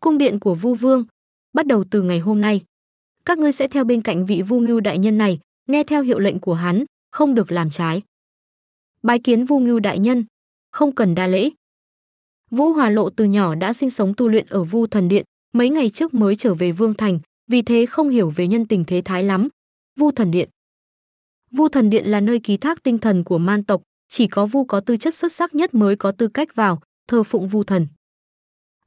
cung điện của Vu Vương. Bắt đầu từ ngày hôm nay, các ngươi sẽ theo bên cạnh vị Vu Ngưu đại nhân này, nghe theo hiệu lệnh của hắn, không được làm trái. Bái kiến Vu Ngưu đại nhân, không cần đa lễ. Vũ Hòa Lộ từ nhỏ đã sinh sống tu luyện ở Vu Thần Điện, mấy ngày trước mới trở về Vương Thành, vì thế không hiểu về nhân tình thế thái lắm. Vu Thần Điện Vu Thần Điện là nơi ký thác tinh thần của man tộc, chỉ có Vu có tư chất xuất sắc nhất mới có tư cách vào, thờ phụng Vu Thần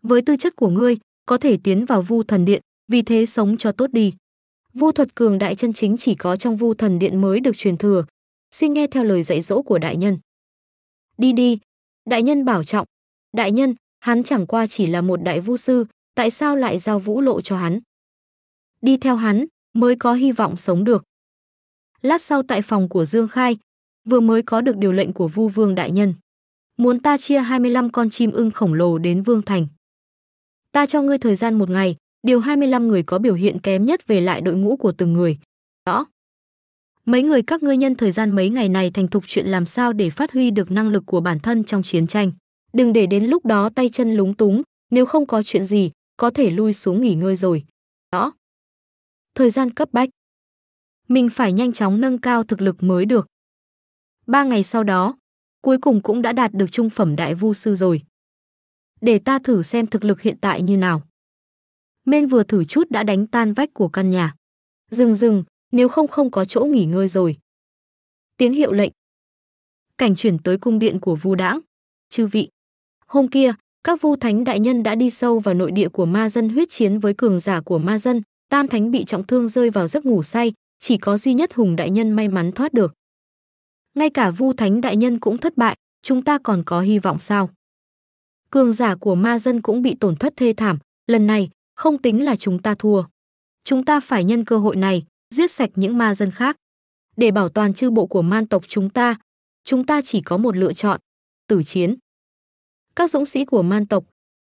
với tư chất của ngươi, có thể tiến vào Vu Thần Điện, vì thế sống cho tốt đi. Vu thuật cường đại chân chính chỉ có trong Vu Thần Điện mới được truyền thừa, xin nghe theo lời dạy dỗ của đại nhân. Đi đi, đại nhân bảo trọng. Đại nhân, hắn chẳng qua chỉ là một đại vu sư, tại sao lại giao vũ lộ cho hắn? Đi theo hắn mới có hy vọng sống được. Lát sau tại phòng của Dương Khai, vừa mới có được điều lệnh của Vu Vương đại nhân. Muốn ta chia 25 con chim ưng khổng lồ đến Vương Thành ta cho ngươi thời gian một ngày, điều 25 người có biểu hiện kém nhất về lại đội ngũ của từng người. Rõ. Mấy người các ngươi nhân thời gian mấy ngày này thành thục chuyện làm sao để phát huy được năng lực của bản thân trong chiến tranh. Đừng để đến lúc đó tay chân lúng túng, nếu không có chuyện gì, có thể lui xuống nghỉ ngơi rồi. Rõ. Thời gian cấp bách. Mình phải nhanh chóng nâng cao thực lực mới được. Ba ngày sau đó, cuối cùng cũng đã đạt được trung phẩm đại vu sư rồi để ta thử xem thực lực hiện tại như nào. Men vừa thử chút đã đánh tan vách của căn nhà. Dừng dừng, nếu không không có chỗ nghỉ ngơi rồi. Tiếng hiệu lệnh. Cảnh chuyển tới cung điện của Vu Đãng. Chư vị, hôm kia, các Vu Thánh đại nhân đã đi sâu vào nội địa của ma dân huyết chiến với cường giả của ma dân, Tam Thánh bị trọng thương rơi vào giấc ngủ say, chỉ có duy nhất Hùng đại nhân may mắn thoát được. Ngay cả Vu Thánh đại nhân cũng thất bại, chúng ta còn có hy vọng sao? cường giả của ma dân cũng bị tổn thất thê thảm, lần này không tính là chúng ta thua. Chúng ta phải nhân cơ hội này, giết sạch những ma dân khác. Để bảo toàn chư bộ của man tộc chúng ta, chúng ta chỉ có một lựa chọn, tử chiến. Các dũng sĩ của man tộc,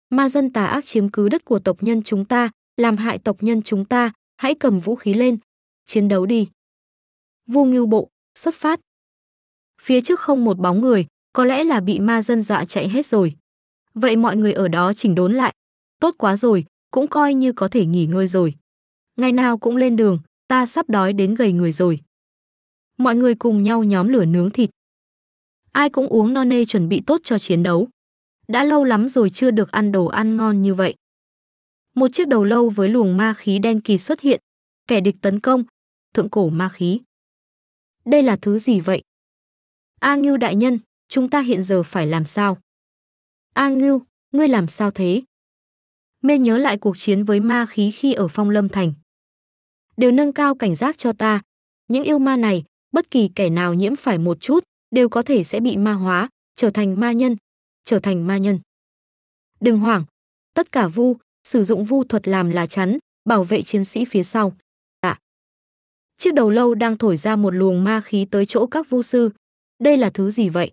ma dân tà ác chiếm cứ đất của tộc nhân chúng ta, làm hại tộc nhân chúng ta, hãy cầm vũ khí lên, chiến đấu đi. Vu Ngưu Bộ, xuất phát. Phía trước không một bóng người, có lẽ là bị ma dân dọa chạy hết rồi. Vậy mọi người ở đó chỉnh đốn lại. Tốt quá rồi, cũng coi như có thể nghỉ ngơi rồi. Ngày nào cũng lên đường, ta sắp đói đến gầy người rồi. Mọi người cùng nhau nhóm lửa nướng thịt. Ai cũng uống no nê chuẩn bị tốt cho chiến đấu. Đã lâu lắm rồi chưa được ăn đồ ăn ngon như vậy. Một chiếc đầu lâu với luồng ma khí đen kỳ xuất hiện. Kẻ địch tấn công, thượng cổ ma khí. Đây là thứ gì vậy? A Ngưu đại nhân, chúng ta hiện giờ phải làm sao? A Ngưu, ngươi làm sao thế? Mê nhớ lại cuộc chiến với ma khí khi ở Phong Lâm Thành. Đều nâng cao cảnh giác cho ta. Những yêu ma này, bất kỳ kẻ nào nhiễm phải một chút, đều có thể sẽ bị ma hóa, trở thành ma nhân, trở thành ma nhân. Đừng hoảng, tất cả vu, sử dụng vu thuật làm là chắn, bảo vệ chiến sĩ phía sau. À. Chiếc đầu lâu đang thổi ra một luồng ma khí tới chỗ các vu sư. Đây là thứ gì vậy?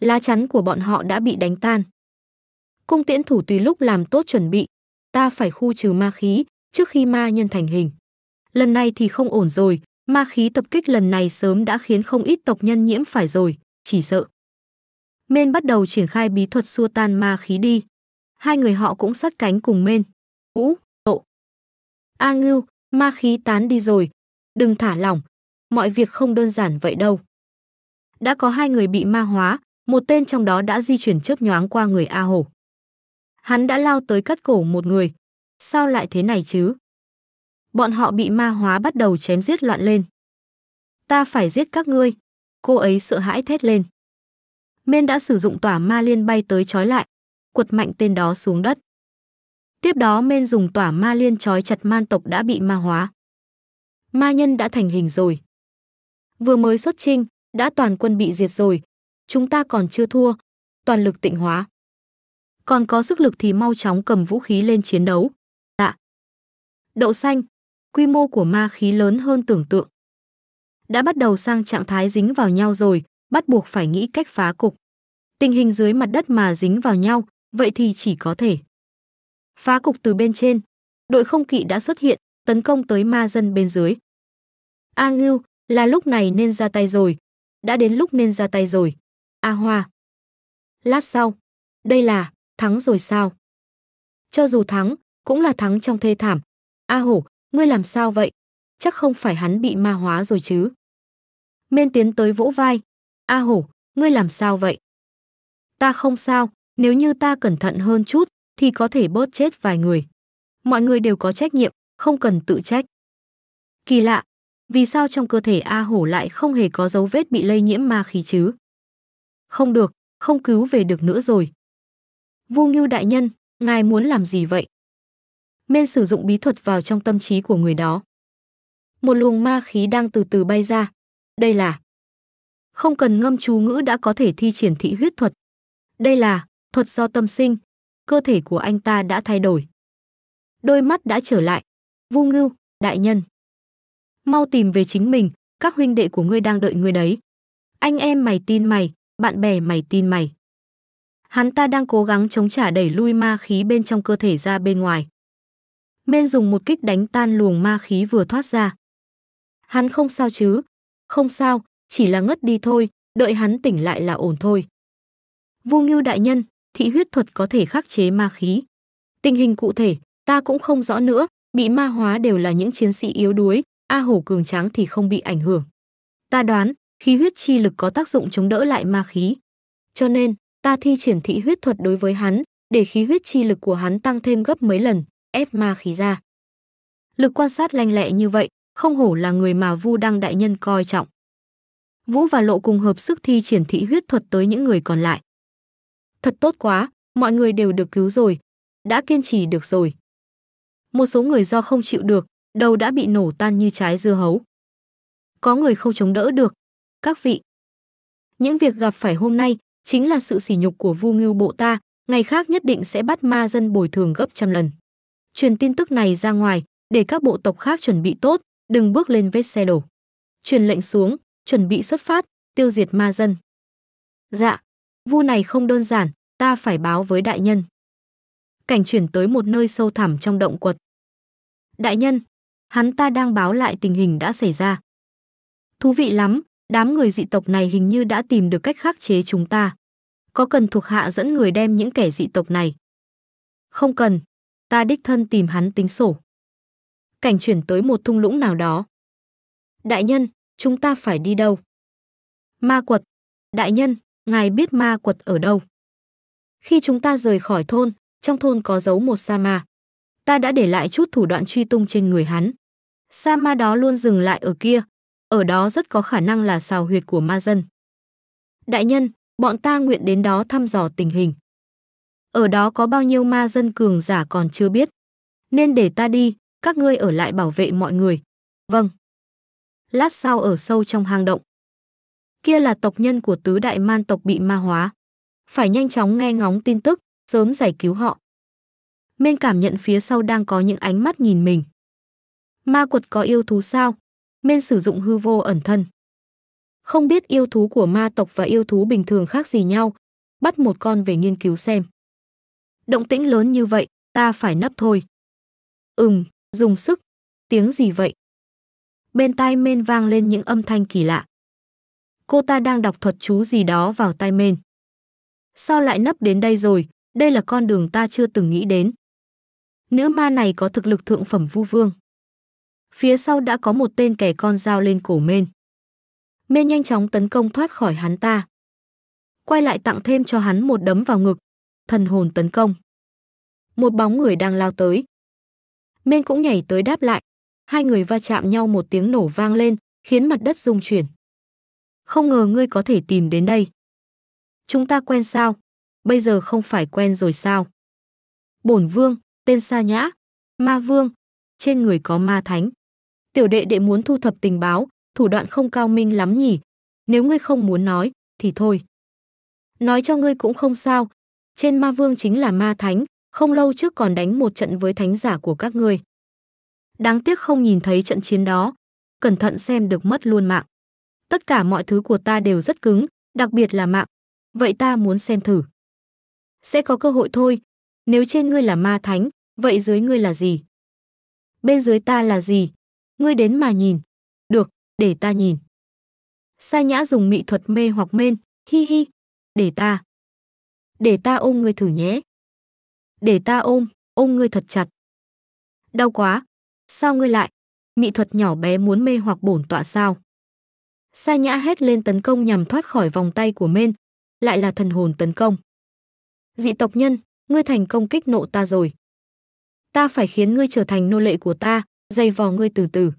lá chắn của bọn họ đã bị đánh tan. Cung tiễn thủ tùy lúc làm tốt chuẩn bị, ta phải khu trừ ma khí trước khi ma nhân thành hình. Lần này thì không ổn rồi, ma khí tập kích lần này sớm đã khiến không ít tộc nhân nhiễm phải rồi, chỉ sợ. Mên bắt đầu triển khai bí thuật xua tan ma khí đi. Hai người họ cũng sát cánh cùng Mên. Ú, độ. A Ngưu, ma khí tán đi rồi. Đừng thả lỏng, mọi việc không đơn giản vậy đâu. Đã có hai người bị ma hóa, một tên trong đó đã di chuyển chớp nhoáng qua người A Hổ. Hắn đã lao tới cắt cổ một người. Sao lại thế này chứ? Bọn họ bị ma hóa bắt đầu chém giết loạn lên. Ta phải giết các ngươi. Cô ấy sợ hãi thét lên. Mên đã sử dụng tỏa ma liên bay tới trói lại, quật mạnh tên đó xuống đất. Tiếp đó Mên dùng tỏa ma liên trói chặt man tộc đã bị ma hóa. Ma nhân đã thành hình rồi. Vừa mới xuất trinh, đã toàn quân bị diệt rồi, chúng ta còn chưa thua, toàn lực tịnh hóa. Còn có sức lực thì mau chóng cầm vũ khí lên chiến đấu. Dạ. Đậu xanh, quy mô của ma khí lớn hơn tưởng tượng. Đã bắt đầu sang trạng thái dính vào nhau rồi, bắt buộc phải nghĩ cách phá cục. Tình hình dưới mặt đất mà dính vào nhau, vậy thì chỉ có thể. Phá cục từ bên trên, đội không kỵ đã xuất hiện, tấn công tới ma dân bên dưới. A Ngưu, là lúc này nên ra tay rồi, đã đến lúc nên ra tay rồi. A Hoa. Lát sau, đây là thắng rồi sao? Cho dù thắng, cũng là thắng trong thê thảm. A Hổ, ngươi làm sao vậy? Chắc không phải hắn bị ma hóa rồi chứ? Mên tiến tới vỗ vai. A Hổ, ngươi làm sao vậy? Ta không sao, nếu như ta cẩn thận hơn chút thì có thể bớt chết vài người. Mọi người đều có trách nhiệm, không cần tự trách. Kỳ lạ, vì sao trong cơ thể A Hổ lại không hề có dấu vết bị lây nhiễm ma khí chứ? không được, không cứu về được nữa rồi. Vu Ngưu đại nhân, ngài muốn làm gì vậy? Men sử dụng bí thuật vào trong tâm trí của người đó. Một luồng ma khí đang từ từ bay ra. Đây là Không cần ngâm chú ngữ đã có thể thi triển thị huyết thuật. Đây là thuật do tâm sinh, cơ thể của anh ta đã thay đổi. Đôi mắt đã trở lại. Vu Ngưu, đại nhân, mau tìm về chính mình, các huynh đệ của ngươi đang đợi ngươi đấy. Anh em mày tin mày, bạn bè mày tin mày. Hắn ta đang cố gắng chống trả đẩy lui ma khí bên trong cơ thể ra bên ngoài. Mên dùng một kích đánh tan luồng ma khí vừa thoát ra. Hắn không sao chứ? Không sao, chỉ là ngất đi thôi, đợi hắn tỉnh lại là ổn thôi. Vu Ngưu đại nhân, thị huyết thuật có thể khắc chế ma khí. Tình hình cụ thể, ta cũng không rõ nữa, bị ma hóa đều là những chiến sĩ yếu đuối, A Hổ cường tráng thì không bị ảnh hưởng. Ta đoán, khí huyết chi lực có tác dụng chống đỡ lại ma khí. Cho nên, ta thi triển thị huyết thuật đối với hắn, để khí huyết chi lực của hắn tăng thêm gấp mấy lần, ép ma khí ra. Lực quan sát lanh lẹ như vậy, không hổ là người mà Vu Đăng đại nhân coi trọng. Vũ và Lộ cùng hợp sức thi triển thị huyết thuật tới những người còn lại. Thật tốt quá, mọi người đều được cứu rồi, đã kiên trì được rồi. Một số người do không chịu được, đầu đã bị nổ tan như trái dưa hấu. Có người không chống đỡ được, các vị. Những việc gặp phải hôm nay chính là sự sỉ nhục của Vu Ngưu bộ ta, ngày khác nhất định sẽ bắt ma dân bồi thường gấp trăm lần. Truyền tin tức này ra ngoài, để các bộ tộc khác chuẩn bị tốt, đừng bước lên vết xe đổ. Truyền lệnh xuống, chuẩn bị xuất phát, tiêu diệt ma dân. Dạ, vu này không đơn giản, ta phải báo với đại nhân. Cảnh chuyển tới một nơi sâu thẳm trong động quật. Đại nhân, hắn ta đang báo lại tình hình đã xảy ra. Thú vị lắm, đám người dị tộc này hình như đã tìm được cách khắc chế chúng ta. Có cần thuộc hạ dẫn người đem những kẻ dị tộc này? Không cần, ta đích thân tìm hắn tính sổ. Cảnh chuyển tới một thung lũng nào đó. Đại nhân, chúng ta phải đi đâu? Ma quật. Đại nhân, ngài biết ma quật ở đâu? Khi chúng ta rời khỏi thôn, trong thôn có giấu một sa ma. Ta đã để lại chút thủ đoạn truy tung trên người hắn. Sa ma đó luôn dừng lại ở kia, ở đó rất có khả năng là xào huyệt của ma dân. Đại nhân, bọn ta nguyện đến đó thăm dò tình hình. Ở đó có bao nhiêu ma dân cường giả còn chưa biết. Nên để ta đi, các ngươi ở lại bảo vệ mọi người. Vâng. Lát sau ở sâu trong hang động. Kia là tộc nhân của tứ đại man tộc bị ma hóa. Phải nhanh chóng nghe ngóng tin tức, sớm giải cứu họ. Mên cảm nhận phía sau đang có những ánh mắt nhìn mình. Ma quật có yêu thú sao? nên sử dụng hư vô ẩn thân. Không biết yêu thú của ma tộc và yêu thú bình thường khác gì nhau, bắt một con về nghiên cứu xem. Động tĩnh lớn như vậy, ta phải nấp thôi. Ừm, dùng sức, tiếng gì vậy? Bên tai men vang lên những âm thanh kỳ lạ. Cô ta đang đọc thuật chú gì đó vào tai men. Sao lại nấp đến đây rồi, đây là con đường ta chưa từng nghĩ đến. Nữ ma này có thực lực thượng phẩm vu vương phía sau đã có một tên kẻ con dao lên cổ Mên. Mên nhanh chóng tấn công thoát khỏi hắn ta. Quay lại tặng thêm cho hắn một đấm vào ngực, thần hồn tấn công. Một bóng người đang lao tới. Mên cũng nhảy tới đáp lại, hai người va chạm nhau một tiếng nổ vang lên, khiến mặt đất rung chuyển. Không ngờ ngươi có thể tìm đến đây. Chúng ta quen sao? Bây giờ không phải quen rồi sao? Bổn vương, tên xa Nhã, Ma vương, trên người có ma thánh tiểu đệ đệ muốn thu thập tình báo, thủ đoạn không cao minh lắm nhỉ. Nếu ngươi không muốn nói, thì thôi. Nói cho ngươi cũng không sao. Trên ma vương chính là ma thánh, không lâu trước còn đánh một trận với thánh giả của các ngươi. Đáng tiếc không nhìn thấy trận chiến đó. Cẩn thận xem được mất luôn mạng. Tất cả mọi thứ của ta đều rất cứng, đặc biệt là mạng. Vậy ta muốn xem thử. Sẽ có cơ hội thôi. Nếu trên ngươi là ma thánh, vậy dưới ngươi là gì? Bên dưới ta là gì? Ngươi đến mà nhìn. Được, để ta nhìn. Sa nhã dùng mỹ thuật mê hoặc mên, hi hi. Để ta. Để ta ôm ngươi thử nhé. Để ta ôm, ôm ngươi thật chặt. Đau quá. Sao ngươi lại? Mỹ thuật nhỏ bé muốn mê hoặc bổn tọa sao? Sa nhã hét lên tấn công nhằm thoát khỏi vòng tay của mên. Lại là thần hồn tấn công. Dị tộc nhân, ngươi thành công kích nộ ta rồi. Ta phải khiến ngươi trở thành nô lệ của ta, dày vò ngươi từ từ.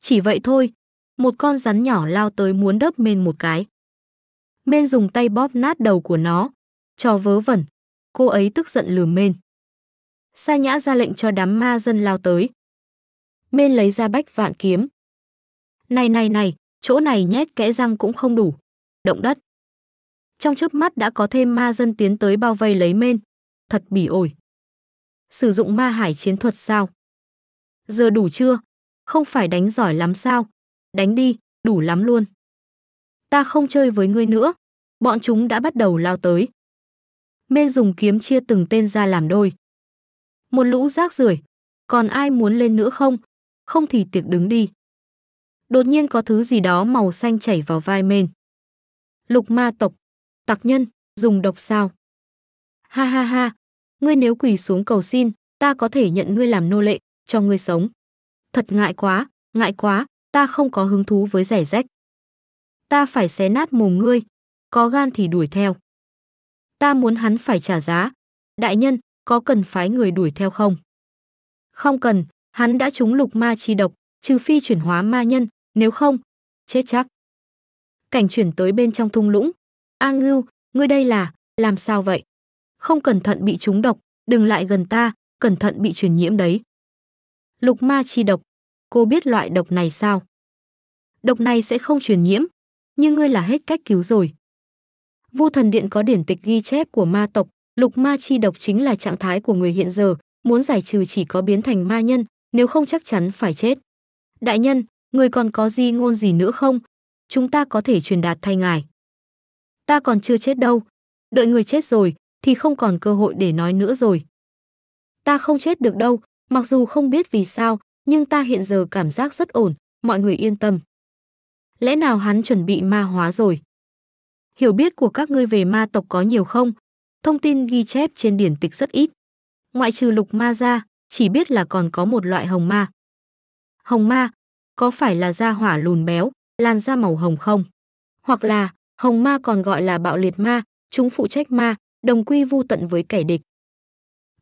Chỉ vậy thôi, một con rắn nhỏ lao tới muốn đớp men một cái. Men dùng tay bóp nát đầu của nó, cho vớ vẩn, cô ấy tức giận lừa men. Sa nhã ra lệnh cho đám ma dân lao tới. Men lấy ra bách vạn kiếm. Này này này, chỗ này nhét kẽ răng cũng không đủ. Động đất. Trong chớp mắt đã có thêm ma dân tiến tới bao vây lấy men. Thật bỉ ổi. Sử dụng ma hải chiến thuật sao? Giờ đủ chưa? Không phải đánh giỏi lắm sao? Đánh đi, đủ lắm luôn. Ta không chơi với ngươi nữa. Bọn chúng đã bắt đầu lao tới. Mên dùng kiếm chia từng tên ra làm đôi. Một lũ rác rưởi, còn ai muốn lên nữa không? Không thì tiệc đứng đi. Đột nhiên có thứ gì đó màu xanh chảy vào vai Mên. Lục ma tộc, tặc nhân, dùng độc sao? Ha ha ha, ngươi nếu quỳ xuống cầu xin, ta có thể nhận ngươi làm nô lệ, cho ngươi sống. Thật ngại quá, ngại quá, ta không có hứng thú với rẻ rách. Ta phải xé nát mồm ngươi, có gan thì đuổi theo. Ta muốn hắn phải trả giá. Đại nhân, có cần phái người đuổi theo không? Không cần, hắn đã trúng lục ma chi độc, trừ phi chuyển hóa ma nhân, nếu không, chết chắc. Cảnh chuyển tới bên trong thung lũng. A Ngưu, ngươi đây là, làm sao vậy? Không cẩn thận bị trúng độc, đừng lại gần ta, cẩn thận bị truyền nhiễm đấy. Lục ma chi độc, cô biết loại độc này sao? Độc này sẽ không truyền nhiễm, nhưng ngươi là hết cách cứu rồi. Vu thần điện có điển tịch ghi chép của ma tộc, lục ma chi độc chính là trạng thái của người hiện giờ, muốn giải trừ chỉ có biến thành ma nhân, nếu không chắc chắn phải chết. Đại nhân, người còn có gì ngôn gì nữa không? Chúng ta có thể truyền đạt thay ngài. Ta còn chưa chết đâu. Đợi người chết rồi, thì không còn cơ hội để nói nữa rồi. Ta không chết được đâu, Mặc dù không biết vì sao, nhưng ta hiện giờ cảm giác rất ổn, mọi người yên tâm. Lẽ nào hắn chuẩn bị ma hóa rồi? Hiểu biết của các ngươi về ma tộc có nhiều không? Thông tin ghi chép trên điển tịch rất ít. Ngoại trừ lục ma ra, chỉ biết là còn có một loại hồng ma. Hồng ma, có phải là da hỏa lùn béo, lan da màu hồng không? Hoặc là, hồng ma còn gọi là bạo liệt ma, chúng phụ trách ma, đồng quy vu tận với kẻ địch.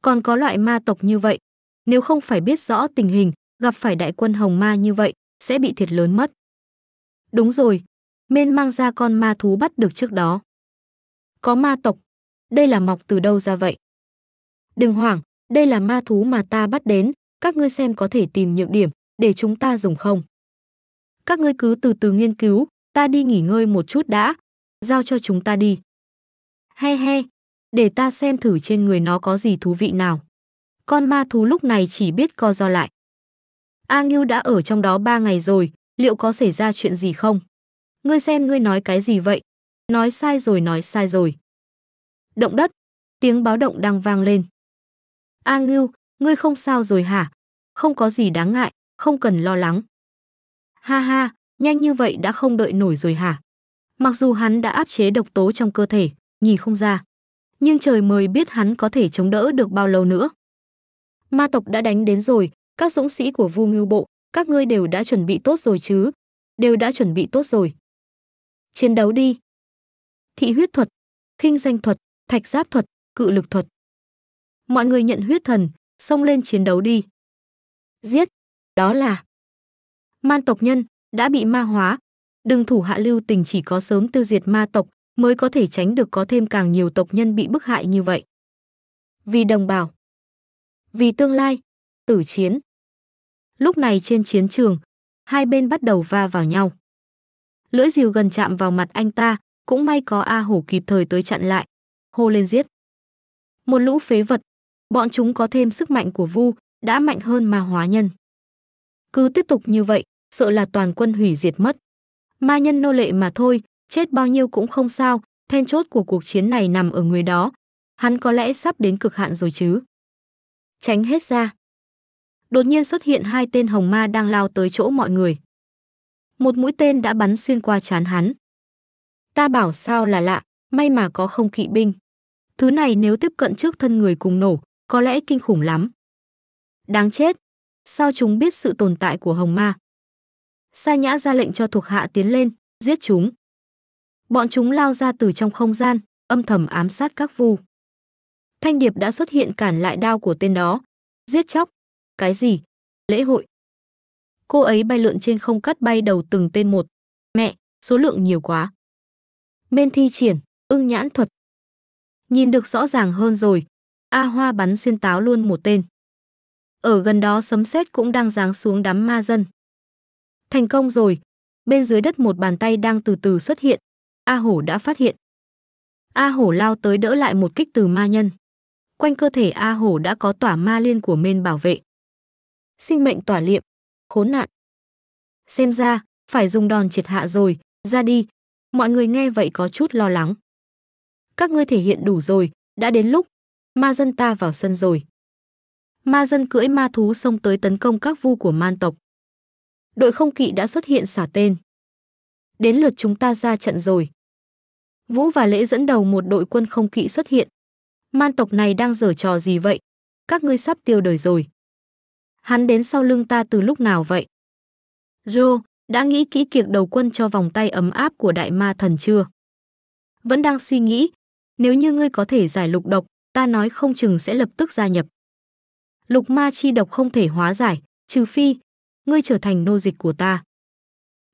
Còn có loại ma tộc như vậy, nếu không phải biết rõ tình hình, gặp phải đại quân hồng ma như vậy, sẽ bị thiệt lớn mất. Đúng rồi, Mên mang ra con ma thú bắt được trước đó. Có ma tộc, đây là mọc từ đâu ra vậy? Đừng hoảng, đây là ma thú mà ta bắt đến, các ngươi xem có thể tìm nhược điểm để chúng ta dùng không? Các ngươi cứ từ từ nghiên cứu, ta đi nghỉ ngơi một chút đã, giao cho chúng ta đi. He he, để ta xem thử trên người nó có gì thú vị nào con ma thú lúc này chỉ biết co do lại. A Ngưu đã ở trong đó ba ngày rồi, liệu có xảy ra chuyện gì không? Ngươi xem ngươi nói cái gì vậy? Nói sai rồi nói sai rồi. Động đất, tiếng báo động đang vang lên. A Ngưu, ngươi không sao rồi hả? Không có gì đáng ngại, không cần lo lắng. Ha ha, nhanh như vậy đã không đợi nổi rồi hả? Mặc dù hắn đã áp chế độc tố trong cơ thể, nhìn không ra. Nhưng trời mới biết hắn có thể chống đỡ được bao lâu nữa ma tộc đã đánh đến rồi, các dũng sĩ của Vu Ngưu bộ, các ngươi đều đã chuẩn bị tốt rồi chứ? Đều đã chuẩn bị tốt rồi. Chiến đấu đi. Thị huyết thuật, khinh danh thuật, thạch giáp thuật, cự lực thuật. Mọi người nhận huyết thần, xông lên chiến đấu đi. Giết, đó là man tộc nhân đã bị ma hóa, đừng thủ hạ lưu tình chỉ có sớm tiêu diệt ma tộc mới có thể tránh được có thêm càng nhiều tộc nhân bị bức hại như vậy. Vì đồng bào vì tương lai, tử chiến. Lúc này trên chiến trường, hai bên bắt đầu va vào nhau. Lưỡi dìu gần chạm vào mặt anh ta, cũng may có A Hổ kịp thời tới chặn lại, hô lên giết. Một lũ phế vật, bọn chúng có thêm sức mạnh của Vu, đã mạnh hơn ma hóa nhân. Cứ tiếp tục như vậy, sợ là toàn quân hủy diệt mất. Ma nhân nô lệ mà thôi, chết bao nhiêu cũng không sao, then chốt của cuộc chiến này nằm ở người đó. Hắn có lẽ sắp đến cực hạn rồi chứ tránh hết ra. Đột nhiên xuất hiện hai tên hồng ma đang lao tới chỗ mọi người. Một mũi tên đã bắn xuyên qua chán hắn. Ta bảo sao là lạ, may mà có không kỵ binh. Thứ này nếu tiếp cận trước thân người cùng nổ, có lẽ kinh khủng lắm. Đáng chết, sao chúng biết sự tồn tại của hồng ma? Sa nhã ra lệnh cho thuộc hạ tiến lên, giết chúng. Bọn chúng lao ra từ trong không gian, âm thầm ám sát các vu. Thanh Điệp đã xuất hiện cản lại đao của tên đó. Giết chóc? Cái gì? Lễ hội? Cô ấy bay lượn trên không cắt bay đầu từng tên một. Mẹ, số lượng nhiều quá. Bên thi triển, ưng nhãn thuật. Nhìn được rõ ràng hơn rồi. A Hoa bắn xuyên táo luôn một tên. Ở gần đó sấm sét cũng đang giáng xuống đám ma dân. Thành công rồi. Bên dưới đất một bàn tay đang từ từ xuất hiện. A Hổ đã phát hiện. A Hổ lao tới đỡ lại một kích từ ma nhân quanh cơ thể A Hổ đã có tỏa ma liên của men bảo vệ. Sinh mệnh tỏa liệm, khốn nạn. Xem ra, phải dùng đòn triệt hạ rồi, ra đi. Mọi người nghe vậy có chút lo lắng. Các ngươi thể hiện đủ rồi, đã đến lúc, ma dân ta vào sân rồi. Ma dân cưỡi ma thú xông tới tấn công các vu của man tộc. Đội không kỵ đã xuất hiện xả tên. Đến lượt chúng ta ra trận rồi. Vũ và Lễ dẫn đầu một đội quân không kỵ xuất hiện, man tộc này đang dở trò gì vậy? Các ngươi sắp tiêu đời rồi. Hắn đến sau lưng ta từ lúc nào vậy? Joe, đã nghĩ kỹ kiệt đầu quân cho vòng tay ấm áp của đại ma thần chưa? Vẫn đang suy nghĩ, nếu như ngươi có thể giải lục độc, ta nói không chừng sẽ lập tức gia nhập. Lục ma chi độc không thể hóa giải, trừ phi, ngươi trở thành nô dịch của ta.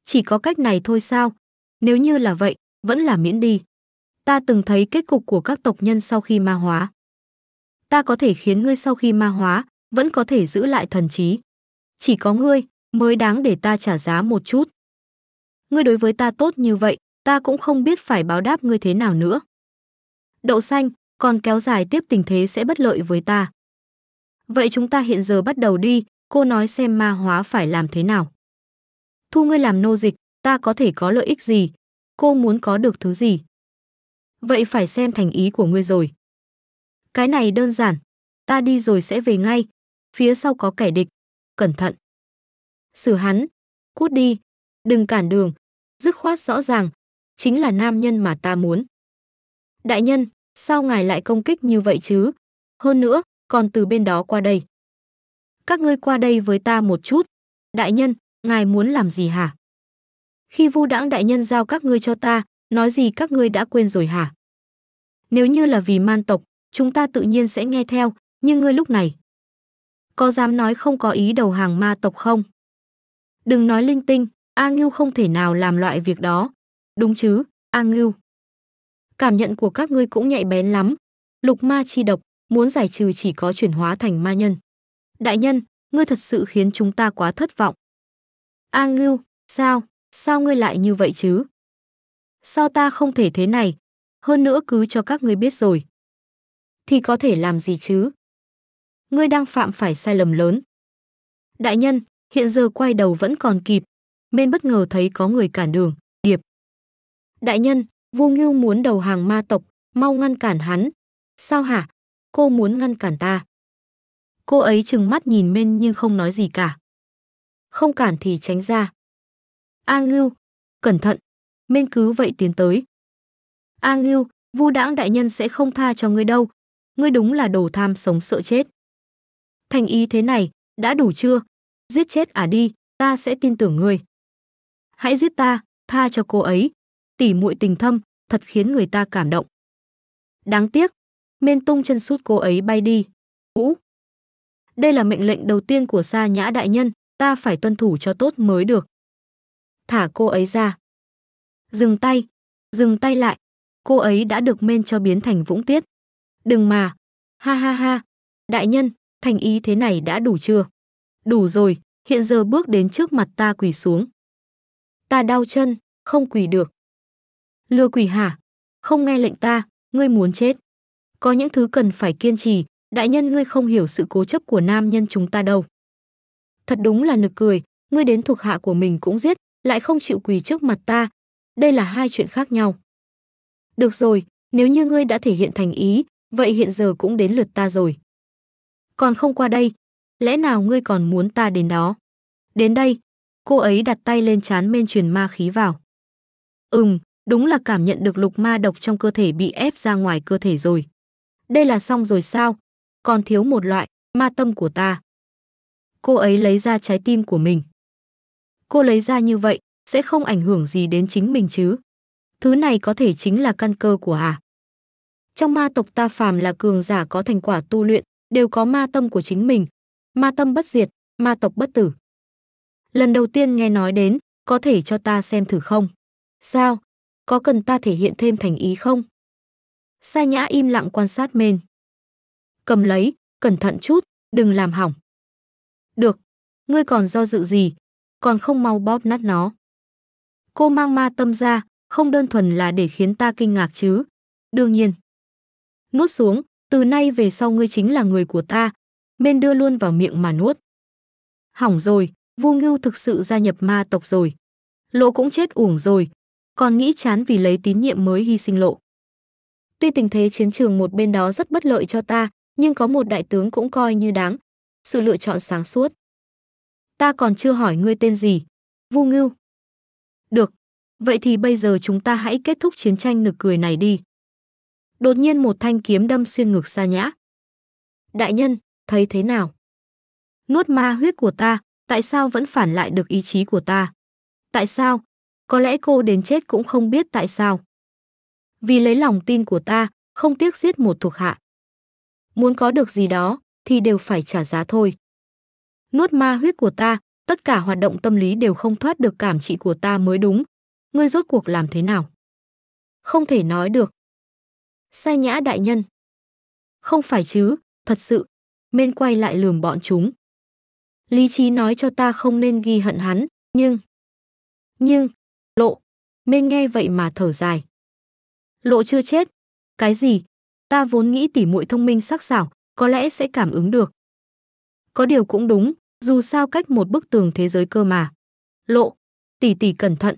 Chỉ có cách này thôi sao? Nếu như là vậy, vẫn là miễn đi. Ta từng thấy kết cục của các tộc nhân sau khi ma hóa. Ta có thể khiến ngươi sau khi ma hóa, vẫn có thể giữ lại thần trí. Chỉ có ngươi mới đáng để ta trả giá một chút. Ngươi đối với ta tốt như vậy, ta cũng không biết phải báo đáp ngươi thế nào nữa. Đậu xanh, còn kéo dài tiếp tình thế sẽ bất lợi với ta. Vậy chúng ta hiện giờ bắt đầu đi, cô nói xem ma hóa phải làm thế nào. Thu ngươi làm nô dịch, ta có thể có lợi ích gì? Cô muốn có được thứ gì? vậy phải xem thành ý của ngươi rồi. Cái này đơn giản, ta đi rồi sẽ về ngay, phía sau có kẻ địch, cẩn thận. Xử hắn, cút đi, đừng cản đường, dứt khoát rõ ràng, chính là nam nhân mà ta muốn. Đại nhân, sao ngài lại công kích như vậy chứ? Hơn nữa, còn từ bên đó qua đây. Các ngươi qua đây với ta một chút. Đại nhân, ngài muốn làm gì hả? Khi vu đãng đại nhân giao các ngươi cho ta, Nói gì các ngươi đã quên rồi hả? Nếu như là vì man tộc, chúng ta tự nhiên sẽ nghe theo, nhưng ngươi lúc này. Có dám nói không có ý đầu hàng ma tộc không? Đừng nói linh tinh, A Ngưu không thể nào làm loại việc đó. Đúng chứ, A Ngưu. Cảm nhận của các ngươi cũng nhạy bén lắm. Lục ma chi độc, muốn giải trừ chỉ có chuyển hóa thành ma nhân. Đại nhân, ngươi thật sự khiến chúng ta quá thất vọng. A Ngưu, sao, sao ngươi lại như vậy chứ? Sao ta không thể thế này? Hơn nữa cứ cho các ngươi biết rồi. Thì có thể làm gì chứ? Ngươi đang phạm phải sai lầm lớn. Đại nhân, hiện giờ quay đầu vẫn còn kịp. Mên bất ngờ thấy có người cản đường, điệp. Đại nhân, Vu Ngưu muốn đầu hàng ma tộc, mau ngăn cản hắn. Sao hả? Cô muốn ngăn cản ta. Cô ấy trừng mắt nhìn Mên nhưng không nói gì cả. Không cản thì tránh ra. a Ngưu, cẩn thận, Minh cứ vậy tiến tới. A Ngưu, Vu Đãng đại nhân sẽ không tha cho ngươi đâu, ngươi đúng là đồ tham sống sợ chết. Thành ý thế này, đã đủ chưa? Giết chết à đi, ta sẽ tin tưởng ngươi. Hãy giết ta, tha cho cô ấy. Tỉ muội tình thâm, thật khiến người ta cảm động. Đáng tiếc, Mên tung chân sút cô ấy bay đi. Ú! Đây là mệnh lệnh đầu tiên của Sa Nhã đại nhân, ta phải tuân thủ cho tốt mới được. Thả cô ấy ra. Dừng tay, dừng tay lại. Cô ấy đã được men cho biến thành vũng tiết. Đừng mà. Ha ha ha. Đại nhân, thành ý thế này đã đủ chưa? Đủ rồi, hiện giờ bước đến trước mặt ta quỳ xuống. Ta đau chân, không quỳ được. Lừa quỷ hả? Không nghe lệnh ta, ngươi muốn chết. Có những thứ cần phải kiên trì, đại nhân ngươi không hiểu sự cố chấp của nam nhân chúng ta đâu. Thật đúng là nực cười, ngươi đến thuộc hạ của mình cũng giết, lại không chịu quỳ trước mặt ta, đây là hai chuyện khác nhau. Được rồi, nếu như ngươi đã thể hiện thành ý, vậy hiện giờ cũng đến lượt ta rồi. Còn không qua đây, lẽ nào ngươi còn muốn ta đến đó? Đến đây, cô ấy đặt tay lên chán men truyền ma khí vào. Ừm, đúng là cảm nhận được lục ma độc trong cơ thể bị ép ra ngoài cơ thể rồi. Đây là xong rồi sao? Còn thiếu một loại, ma tâm của ta. Cô ấy lấy ra trái tim của mình. Cô lấy ra như vậy, sẽ không ảnh hưởng gì đến chính mình chứ. Thứ này có thể chính là căn cơ của à. Trong ma tộc ta phàm là cường giả có thành quả tu luyện, đều có ma tâm của chính mình. Ma tâm bất diệt, ma tộc bất tử. Lần đầu tiên nghe nói đến, có thể cho ta xem thử không? Sao? Có cần ta thể hiện thêm thành ý không? sai nhã im lặng quan sát mên. Cầm lấy, cẩn thận chút, đừng làm hỏng. Được, ngươi còn do dự gì, còn không mau bóp nát nó. Cô mang ma tâm ra, không đơn thuần là để khiến ta kinh ngạc chứ. Đương nhiên. Nuốt xuống, từ nay về sau ngươi chính là người của ta. Mên đưa luôn vào miệng mà nuốt. Hỏng rồi, Vu Ngưu thực sự gia nhập ma tộc rồi. Lộ cũng chết uổng rồi, còn nghĩ chán vì lấy tín nhiệm mới hy sinh lộ. Tuy tình thế chiến trường một bên đó rất bất lợi cho ta, nhưng có một đại tướng cũng coi như đáng. Sự lựa chọn sáng suốt. Ta còn chưa hỏi ngươi tên gì. Vu Ngưu, được, vậy thì bây giờ chúng ta hãy kết thúc chiến tranh nực cười này đi. Đột nhiên một thanh kiếm đâm xuyên ngực xa nhã. Đại nhân, thấy thế nào? Nuốt ma huyết của ta, tại sao vẫn phản lại được ý chí của ta? Tại sao? Có lẽ cô đến chết cũng không biết tại sao. Vì lấy lòng tin của ta, không tiếc giết một thuộc hạ. Muốn có được gì đó, thì đều phải trả giá thôi. Nuốt ma huyết của ta, tất cả hoạt động tâm lý đều không thoát được cảm trị của ta mới đúng. Ngươi rốt cuộc làm thế nào? Không thể nói được. Sai nhã đại nhân. Không phải chứ, thật sự. Mên quay lại lườm bọn chúng. Lý trí nói cho ta không nên ghi hận hắn, nhưng... Nhưng, lộ, mên nghe vậy mà thở dài. Lộ chưa chết. Cái gì? Ta vốn nghĩ tỉ muội thông minh sắc sảo, có lẽ sẽ cảm ứng được. Có điều cũng đúng, dù sao cách một bức tường thế giới cơ mà. Lộ, tỷ tỷ cẩn thận.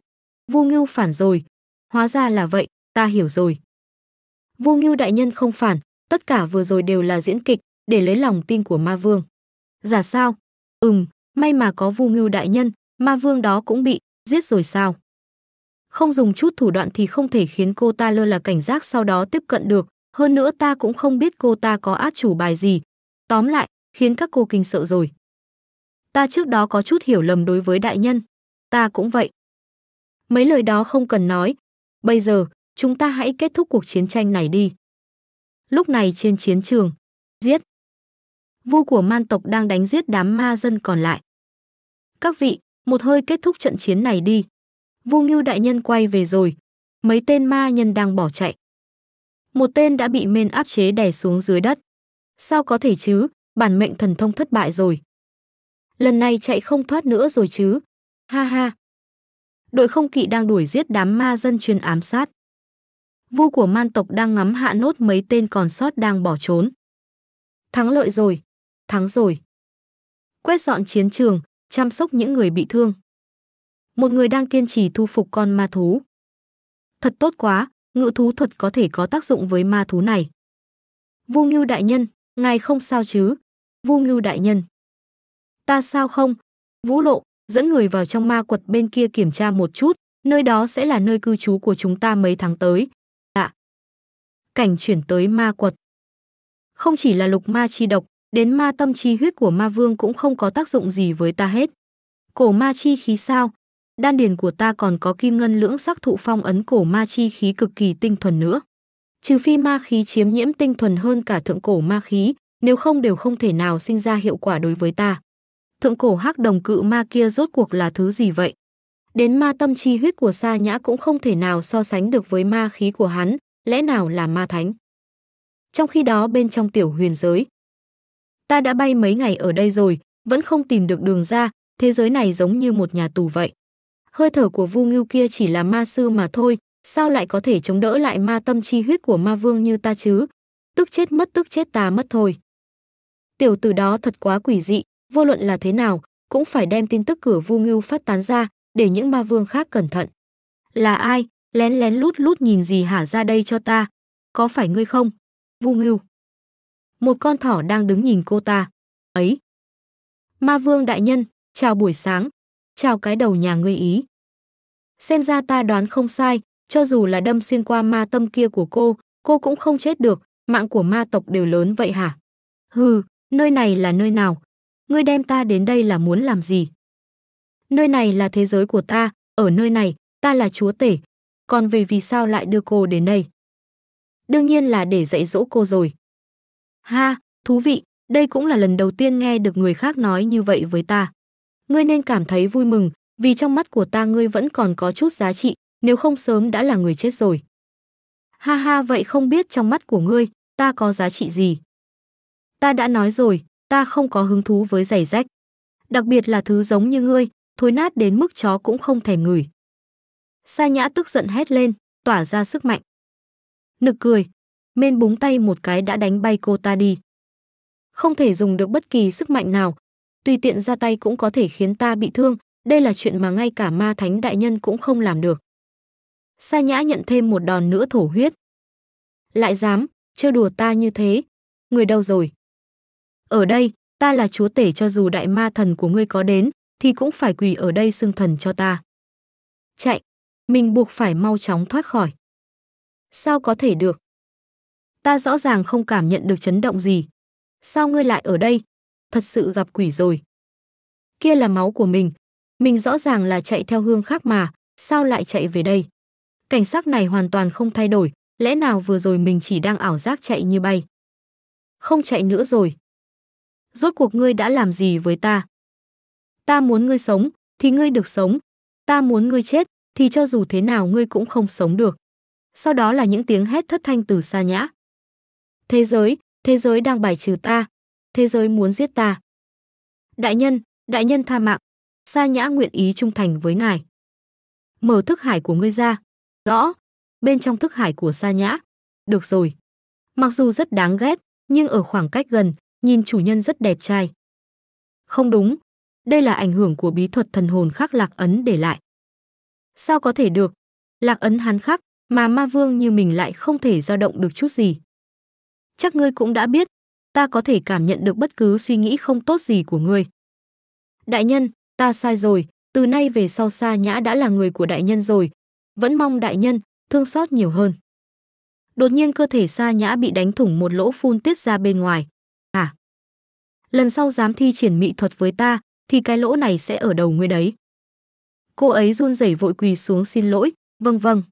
Vu Ngưu phản rồi. Hóa ra là vậy, ta hiểu rồi. Vu Ngưu đại nhân không phản, tất cả vừa rồi đều là diễn kịch để lấy lòng tin của Ma Vương. Giả sao? Ừm, may mà có Vu Ngưu đại nhân, Ma Vương đó cũng bị giết rồi sao? Không dùng chút thủ đoạn thì không thể khiến cô ta lơ là cảnh giác sau đó tiếp cận được, hơn nữa ta cũng không biết cô ta có át chủ bài gì. Tóm lại, khiến các cô kinh sợ rồi ta trước đó có chút hiểu lầm đối với đại nhân, ta cũng vậy. Mấy lời đó không cần nói, bây giờ chúng ta hãy kết thúc cuộc chiến tranh này đi. Lúc này trên chiến trường, giết. Vua của man tộc đang đánh giết đám ma dân còn lại. Các vị, một hơi kết thúc trận chiến này đi. Vua Ngưu đại nhân quay về rồi, mấy tên ma nhân đang bỏ chạy. Một tên đã bị men áp chế đè xuống dưới đất. Sao có thể chứ, bản mệnh thần thông thất bại rồi lần này chạy không thoát nữa rồi chứ. Ha ha. Đội không kỵ đang đuổi giết đám ma dân chuyên ám sát. Vua của man tộc đang ngắm hạ nốt mấy tên còn sót đang bỏ trốn. Thắng lợi rồi, thắng rồi. Quét dọn chiến trường, chăm sóc những người bị thương. Một người đang kiên trì thu phục con ma thú. Thật tốt quá, ngự thú thuật có thể có tác dụng với ma thú này. vua Ngưu đại nhân, ngài không sao chứ? vua Ngưu đại nhân. Ta sao không? Vũ Lộ, dẫn người vào trong ma quật bên kia kiểm tra một chút, nơi đó sẽ là nơi cư trú của chúng ta mấy tháng tới. Tạ. Dạ. Cảnh chuyển tới ma quật. Không chỉ là lục ma chi độc, đến ma tâm chi huyết của ma vương cũng không có tác dụng gì với ta hết. Cổ ma chi khí sao? Đan điền của ta còn có kim ngân lưỡng sắc thụ phong ấn cổ ma chi khí cực kỳ tinh thuần nữa. Trừ phi ma khí chiếm nhiễm tinh thuần hơn cả thượng cổ ma khí, nếu không đều không thể nào sinh ra hiệu quả đối với ta thượng cổ hắc đồng cự ma kia rốt cuộc là thứ gì vậy? Đến ma tâm chi huyết của Sa Nhã cũng không thể nào so sánh được với ma khí của hắn, lẽ nào là ma thánh? Trong khi đó bên trong tiểu huyền giới, ta đã bay mấy ngày ở đây rồi, vẫn không tìm được đường ra, thế giới này giống như một nhà tù vậy. Hơi thở của Vu Ngưu kia chỉ là ma sư mà thôi, sao lại có thể chống đỡ lại ma tâm chi huyết của ma vương như ta chứ? Tức chết mất tức chết ta mất thôi. Tiểu tử đó thật quá quỷ dị, vô luận là thế nào, cũng phải đem tin tức cửa Vu Ngưu phát tán ra, để những ma vương khác cẩn thận. Là ai, lén lén lút lút nhìn gì hả ra đây cho ta? Có phải ngươi không? Vu Ngưu. Một con thỏ đang đứng nhìn cô ta. Ấy. Ma vương đại nhân, chào buổi sáng. Chào cái đầu nhà ngươi ý. Xem ra ta đoán không sai, cho dù là đâm xuyên qua ma tâm kia của cô, cô cũng không chết được, mạng của ma tộc đều lớn vậy hả? Hừ, nơi này là nơi nào? ngươi đem ta đến đây là muốn làm gì? Nơi này là thế giới của ta, ở nơi này, ta là chúa tể. Còn về vì sao lại đưa cô đến đây? Đương nhiên là để dạy dỗ cô rồi. Ha, thú vị, đây cũng là lần đầu tiên nghe được người khác nói như vậy với ta. Ngươi nên cảm thấy vui mừng, vì trong mắt của ta ngươi vẫn còn có chút giá trị, nếu không sớm đã là người chết rồi. Ha ha vậy không biết trong mắt của ngươi, ta có giá trị gì? Ta đã nói rồi, ta không có hứng thú với giày rách. Đặc biệt là thứ giống như ngươi, thối nát đến mức chó cũng không thèm ngửi. Sa nhã tức giận hét lên, tỏa ra sức mạnh. Nực cười, men búng tay một cái đã đánh bay cô ta đi. Không thể dùng được bất kỳ sức mạnh nào, tùy tiện ra tay cũng có thể khiến ta bị thương, đây là chuyện mà ngay cả ma thánh đại nhân cũng không làm được. Sa nhã nhận thêm một đòn nữa thổ huyết. Lại dám, chơi đùa ta như thế, người đâu rồi? Ở đây, ta là chúa tể cho dù đại ma thần của ngươi có đến, thì cũng phải quỳ ở đây xưng thần cho ta. Chạy, mình buộc phải mau chóng thoát khỏi. Sao có thể được? Ta rõ ràng không cảm nhận được chấn động gì. Sao ngươi lại ở đây? Thật sự gặp quỷ rồi. Kia là máu của mình. Mình rõ ràng là chạy theo hương khác mà, sao lại chạy về đây? Cảnh sắc này hoàn toàn không thay đổi, lẽ nào vừa rồi mình chỉ đang ảo giác chạy như bay. Không chạy nữa rồi rốt cuộc ngươi đã làm gì với ta? Ta muốn ngươi sống, thì ngươi được sống. Ta muốn ngươi chết, thì cho dù thế nào ngươi cũng không sống được. Sau đó là những tiếng hét thất thanh từ xa nhã. Thế giới, thế giới đang bài trừ ta. Thế giới muốn giết ta. Đại nhân, đại nhân tha mạng. Sa nhã nguyện ý trung thành với ngài. Mở thức hải của ngươi ra. Rõ. Bên trong thức hải của sa nhã. Được rồi. Mặc dù rất đáng ghét, nhưng ở khoảng cách gần, nhìn chủ nhân rất đẹp trai. Không đúng, đây là ảnh hưởng của bí thuật thần hồn khắc lạc ấn để lại. Sao có thể được, lạc ấn hắn khắc, mà ma vương như mình lại không thể dao động được chút gì. Chắc ngươi cũng đã biết, ta có thể cảm nhận được bất cứ suy nghĩ không tốt gì của ngươi. Đại nhân, ta sai rồi, từ nay về sau Sa Nhã đã là người của đại nhân rồi, vẫn mong đại nhân thương xót nhiều hơn. Đột nhiên cơ thể Sa Nhã bị đánh thủng một lỗ phun tiết ra bên ngoài lần sau dám thi triển mỹ thuật với ta thì cái lỗ này sẽ ở đầu ngươi đấy cô ấy run rẩy vội quỳ xuống xin lỗi vâng vâng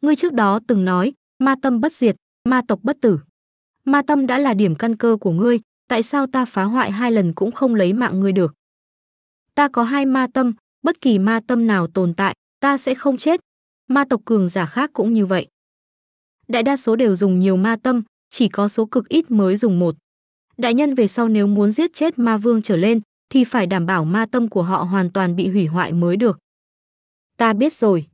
ngươi trước đó từng nói ma tâm bất diệt ma tộc bất tử ma tâm đã là điểm căn cơ của ngươi tại sao ta phá hoại hai lần cũng không lấy mạng ngươi được ta có hai ma tâm bất kỳ ma tâm nào tồn tại ta sẽ không chết ma tộc cường giả khác cũng như vậy đại đa số đều dùng nhiều ma tâm chỉ có số cực ít mới dùng một Đại nhân về sau nếu muốn giết chết ma vương trở lên, thì phải đảm bảo ma tâm của họ hoàn toàn bị hủy hoại mới được. Ta biết rồi.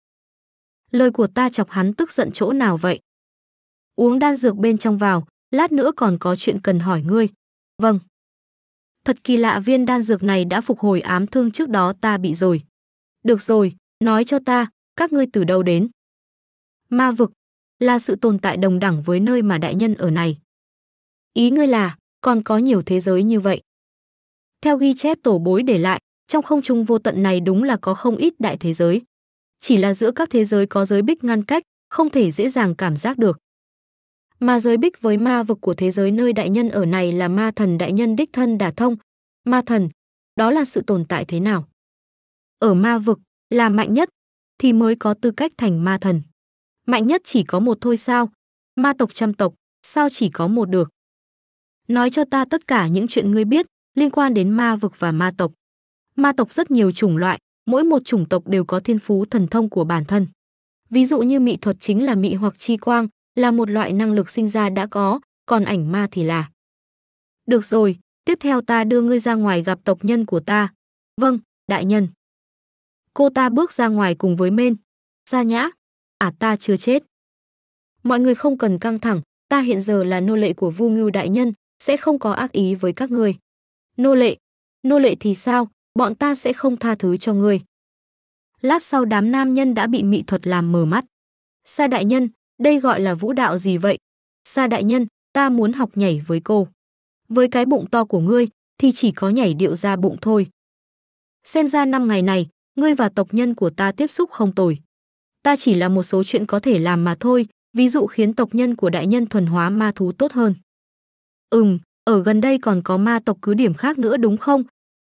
Lời của ta chọc hắn tức giận chỗ nào vậy? Uống đan dược bên trong vào, lát nữa còn có chuyện cần hỏi ngươi. Vâng. Thật kỳ lạ viên đan dược này đã phục hồi ám thương trước đó ta bị rồi. Được rồi, nói cho ta, các ngươi từ đâu đến? Ma vực là sự tồn tại đồng đẳng với nơi mà đại nhân ở này. Ý ngươi là, còn có nhiều thế giới như vậy. Theo ghi chép tổ bối để lại, trong không trung vô tận này đúng là có không ít đại thế giới. Chỉ là giữa các thế giới có giới bích ngăn cách, không thể dễ dàng cảm giác được. Mà giới bích với ma vực của thế giới nơi đại nhân ở này là ma thần đại nhân đích thân đả thông. Ma thần, đó là sự tồn tại thế nào? Ở ma vực, là mạnh nhất, thì mới có tư cách thành ma thần. Mạnh nhất chỉ có một thôi sao? Ma tộc trăm tộc, sao chỉ có một được? nói cho ta tất cả những chuyện ngươi biết liên quan đến ma vực và ma tộc. Ma tộc rất nhiều chủng loại, mỗi một chủng tộc đều có thiên phú thần thông của bản thân. Ví dụ như mị thuật chính là mị hoặc chi quang, là một loại năng lực sinh ra đã có, còn ảnh ma thì là. Được rồi, tiếp theo ta đưa ngươi ra ngoài gặp tộc nhân của ta. Vâng, đại nhân. Cô ta bước ra ngoài cùng với Mên. Gia nhã, à ta chưa chết. Mọi người không cần căng thẳng, ta hiện giờ là nô lệ của Vu Ngưu đại nhân, sẽ không có ác ý với các ngươi. Nô lệ, nô lệ thì sao, bọn ta sẽ không tha thứ cho ngươi. Lát sau đám nam nhân đã bị mị thuật làm mờ mắt. Sa đại nhân, đây gọi là vũ đạo gì vậy? Sa đại nhân, ta muốn học nhảy với cô. Với cái bụng to của ngươi thì chỉ có nhảy điệu ra bụng thôi. Xem ra năm ngày này, ngươi và tộc nhân của ta tiếp xúc không tồi. Ta chỉ là một số chuyện có thể làm mà thôi, ví dụ khiến tộc nhân của đại nhân thuần hóa ma thú tốt hơn. Ừm, ở gần đây còn có ma tộc cứ điểm khác nữa đúng không?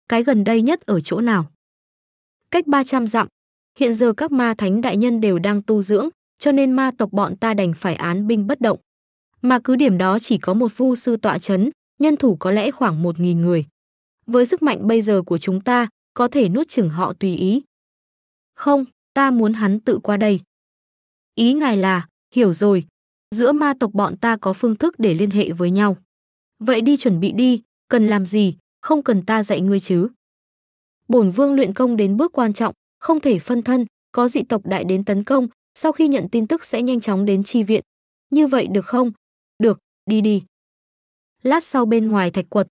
Cái gần đây nhất ở chỗ nào? Cách 300 dặm. Hiện giờ các ma thánh đại nhân đều đang tu dưỡng, cho nên ma tộc bọn ta đành phải án binh bất động. Mà cứ điểm đó chỉ có một vu sư tọa chấn, nhân thủ có lẽ khoảng 1.000 người. Với sức mạnh bây giờ của chúng ta, có thể nuốt chửng họ tùy ý. Không, ta muốn hắn tự qua đây. Ý ngài là, hiểu rồi, giữa ma tộc bọn ta có phương thức để liên hệ với nhau. Vậy đi chuẩn bị đi, cần làm gì, không cần ta dạy ngươi chứ. Bổn vương luyện công đến bước quan trọng, không thể phân thân, có dị tộc đại đến tấn công, sau khi nhận tin tức sẽ nhanh chóng đến chi viện. Như vậy được không? Được, đi đi. Lát sau bên ngoài thạch quật,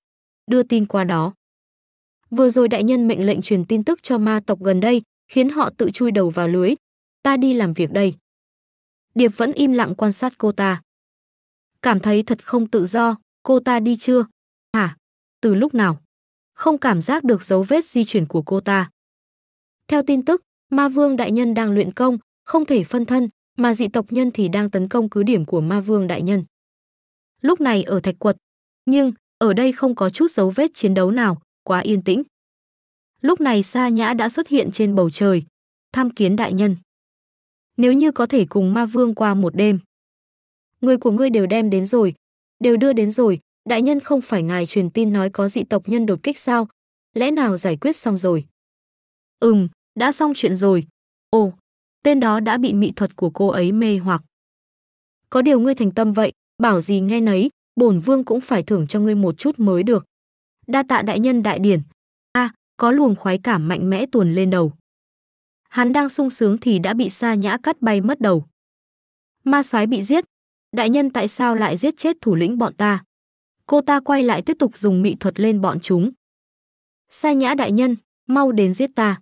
đưa tin qua đó. Vừa rồi đại nhân mệnh lệnh truyền tin tức cho ma tộc gần đây, khiến họ tự chui đầu vào lưới. Ta đi làm việc đây. Điệp vẫn im lặng quan sát cô ta. Cảm thấy thật không tự do, Cô ta đi chưa? Hả? À, từ lúc nào? Không cảm giác được dấu vết di chuyển của cô ta. Theo tin tức, Ma Vương Đại Nhân đang luyện công, không thể phân thân, mà dị tộc nhân thì đang tấn công cứ điểm của Ma Vương Đại Nhân. Lúc này ở Thạch Quật, nhưng ở đây không có chút dấu vết chiến đấu nào, quá yên tĩnh. Lúc này Sa Nhã đã xuất hiện trên bầu trời, tham kiến Đại Nhân. Nếu như có thể cùng Ma Vương qua một đêm. Người của ngươi đều đem đến rồi, đều đưa đến rồi, đại nhân không phải ngài truyền tin nói có dị tộc nhân đột kích sao? Lẽ nào giải quyết xong rồi? Ừm, đã xong chuyện rồi. Ồ, tên đó đã bị mị thuật của cô ấy mê hoặc. Có điều ngươi thành tâm vậy, bảo gì nghe nấy, bổn vương cũng phải thưởng cho ngươi một chút mới được. Đa tạ đại nhân đại điển. A, à, có luồng khoái cảm mạnh mẽ tuồn lên đầu. Hắn đang sung sướng thì đã bị Sa Nhã cắt bay mất đầu. Ma soái bị giết, đại nhân tại sao lại giết chết thủ lĩnh bọn ta? Cô ta quay lại tiếp tục dùng mị thuật lên bọn chúng. Sai nhã đại nhân, mau đến giết ta.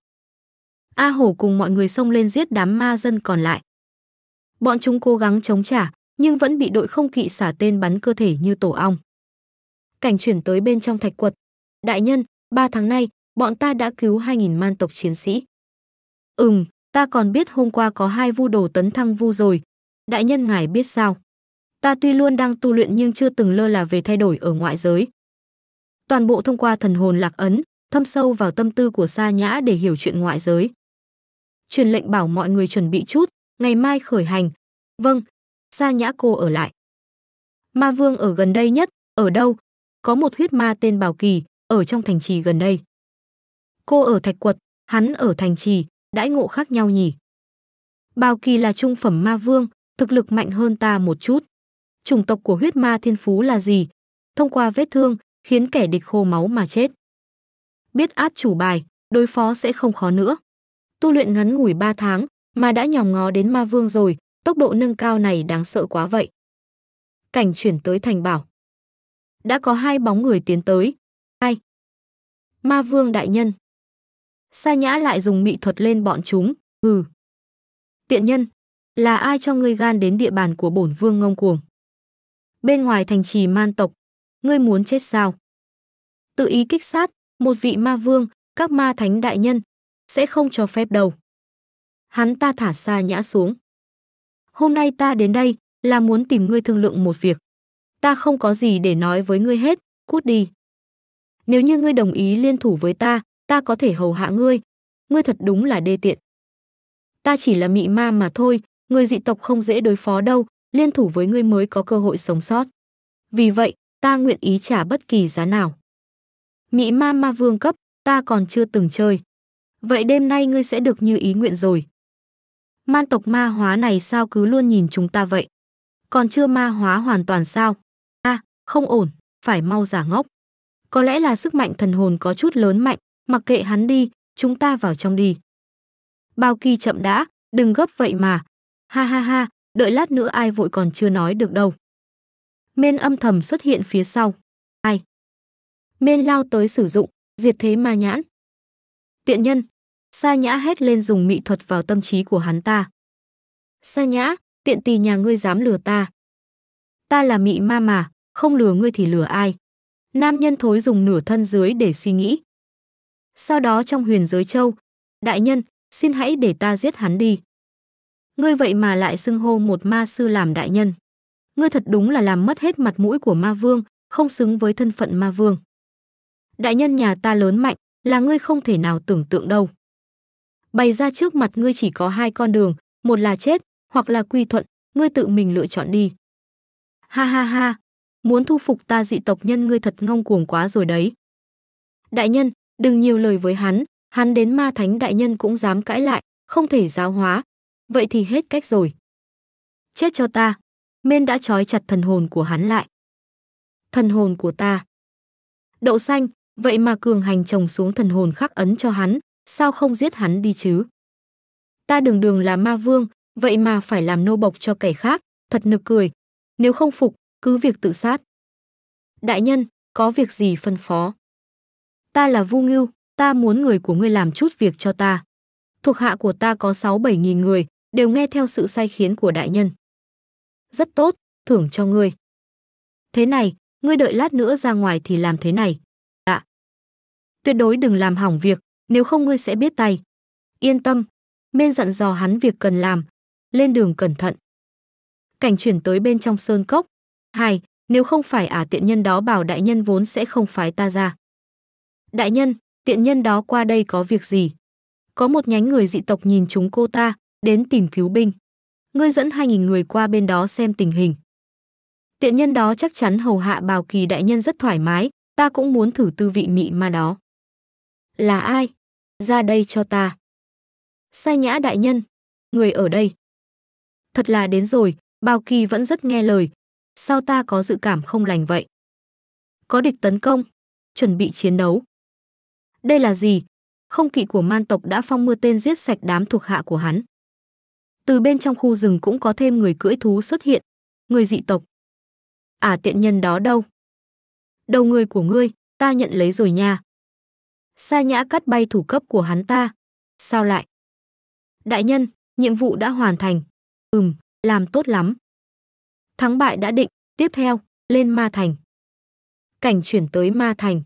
A hổ cùng mọi người xông lên giết đám ma dân còn lại. Bọn chúng cố gắng chống trả, nhưng vẫn bị đội không kỵ xả tên bắn cơ thể như tổ ong. Cảnh chuyển tới bên trong thạch quật. Đại nhân, ba tháng nay, bọn ta đã cứu 2.000 man tộc chiến sĩ. Ừm, ta còn biết hôm qua có hai vu đồ tấn thăng vu rồi. Đại nhân ngài biết sao? Ta tuy luôn đang tu luyện nhưng chưa từng lơ là về thay đổi ở ngoại giới. Toàn bộ thông qua thần hồn lạc ấn, thâm sâu vào tâm tư của Sa Nhã để hiểu chuyện ngoại giới. Truyền lệnh bảo mọi người chuẩn bị chút, ngày mai khởi hành. Vâng, Sa Nhã cô ở lại. Ma Vương ở gần đây nhất, ở đâu? Có một huyết ma tên Bảo Kỳ, ở trong thành trì gần đây. Cô ở Thạch Quật, hắn ở thành trì, đãi ngộ khác nhau nhỉ. Bảo Kỳ là trung phẩm ma vương, thực lực mạnh hơn ta một chút chủng tộc của huyết ma thiên phú là gì, thông qua vết thương khiến kẻ địch khô máu mà chết. Biết át chủ bài, đối phó sẽ không khó nữa. Tu luyện ngắn ngủi 3 tháng mà đã nhòm ngó đến ma vương rồi, tốc độ nâng cao này đáng sợ quá vậy. Cảnh chuyển tới thành bảo. Đã có hai bóng người tiến tới. Ai? Ma vương đại nhân. Sa nhã lại dùng mị thuật lên bọn chúng. Hừ. Tiện nhân, là ai cho ngươi gan đến địa bàn của bổn vương ngông cuồng? bên ngoài thành trì man tộc. Ngươi muốn chết sao? Tự ý kích sát, một vị ma vương, các ma thánh đại nhân, sẽ không cho phép đâu Hắn ta thả xa nhã xuống. Hôm nay ta đến đây là muốn tìm ngươi thương lượng một việc. Ta không có gì để nói với ngươi hết, cút đi. Nếu như ngươi đồng ý liên thủ với ta, ta có thể hầu hạ ngươi. Ngươi thật đúng là đê tiện. Ta chỉ là mị ma mà thôi, người dị tộc không dễ đối phó đâu, liên thủ với ngươi mới có cơ hội sống sót. Vì vậy, ta nguyện ý trả bất kỳ giá nào. Mị ma ma vương cấp, ta còn chưa từng chơi. Vậy đêm nay ngươi sẽ được như ý nguyện rồi. Man tộc ma hóa này sao cứ luôn nhìn chúng ta vậy? Còn chưa ma hóa hoàn toàn sao? a à, không ổn, phải mau giả ngốc. Có lẽ là sức mạnh thần hồn có chút lớn mạnh, mặc kệ hắn đi, chúng ta vào trong đi. Bao kỳ chậm đã, đừng gấp vậy mà. Ha ha ha, đợi lát nữa ai vội còn chưa nói được đâu. Mên âm thầm xuất hiện phía sau. Ai? Mên lao tới sử dụng, diệt thế ma nhãn. Tiện nhân, Sa Nhã hét lên dùng mỹ thuật vào tâm trí của hắn ta. Sa Nhã, tiện tì nhà ngươi dám lừa ta. Ta là mị ma mà, không lừa ngươi thì lừa ai. Nam nhân thối dùng nửa thân dưới để suy nghĩ. Sau đó trong huyền giới châu, đại nhân, xin hãy để ta giết hắn đi. Ngươi vậy mà lại xưng hô một ma sư làm đại nhân. Ngươi thật đúng là làm mất hết mặt mũi của ma vương, không xứng với thân phận ma vương. Đại nhân nhà ta lớn mạnh, là ngươi không thể nào tưởng tượng đâu. Bày ra trước mặt ngươi chỉ có hai con đường, một là chết, hoặc là quy thuận, ngươi tự mình lựa chọn đi. Ha ha ha, muốn thu phục ta dị tộc nhân ngươi thật ngông cuồng quá rồi đấy. Đại nhân, đừng nhiều lời với hắn, hắn đến ma thánh đại nhân cũng dám cãi lại, không thể giáo hóa, Vậy thì hết cách rồi. Chết cho ta. Mên đã trói chặt thần hồn của hắn lại. Thần hồn của ta. Đậu xanh, vậy mà cường hành trồng xuống thần hồn khắc ấn cho hắn, sao không giết hắn đi chứ? Ta đường đường là ma vương, vậy mà phải làm nô bộc cho kẻ khác, thật nực cười. Nếu không phục, cứ việc tự sát. Đại nhân, có việc gì phân phó? Ta là Vu Ngưu, ta muốn người của ngươi làm chút việc cho ta. Thuộc hạ của ta có 6-7 nghìn người, đều nghe theo sự sai khiến của đại nhân. Rất tốt, thưởng cho ngươi. Thế này, ngươi đợi lát nữa ra ngoài thì làm thế này. Dạ. Tuyệt đối đừng làm hỏng việc, nếu không ngươi sẽ biết tay. Yên tâm, Mên dặn dò hắn việc cần làm, lên đường cẩn thận. Cảnh chuyển tới bên trong sơn cốc. Hai, nếu không phải ả à, tiện nhân đó bảo đại nhân vốn sẽ không phái ta ra. Đại nhân, tiện nhân đó qua đây có việc gì? Có một nhánh người dị tộc nhìn chúng cô ta, đến tìm cứu binh. Ngươi dẫn hai nghìn người qua bên đó xem tình hình. Tiện nhân đó chắc chắn hầu hạ bào kỳ đại nhân rất thoải mái, ta cũng muốn thử tư vị mị mà đó. Là ai? Ra đây cho ta. Sai nhã đại nhân, người ở đây. Thật là đến rồi, Bào Kỳ vẫn rất nghe lời. Sao ta có dự cảm không lành vậy? Có địch tấn công, chuẩn bị chiến đấu. Đây là gì? Không kỵ của man tộc đã phong mưa tên giết sạch đám thuộc hạ của hắn từ bên trong khu rừng cũng có thêm người cưỡi thú xuất hiện, người dị tộc. À tiện nhân đó đâu? Đầu người của ngươi, ta nhận lấy rồi nha. Sa nhã cắt bay thủ cấp của hắn ta. Sao lại? Đại nhân, nhiệm vụ đã hoàn thành. Ừm, làm tốt lắm. Thắng bại đã định, tiếp theo, lên Ma Thành. Cảnh chuyển tới Ma Thành.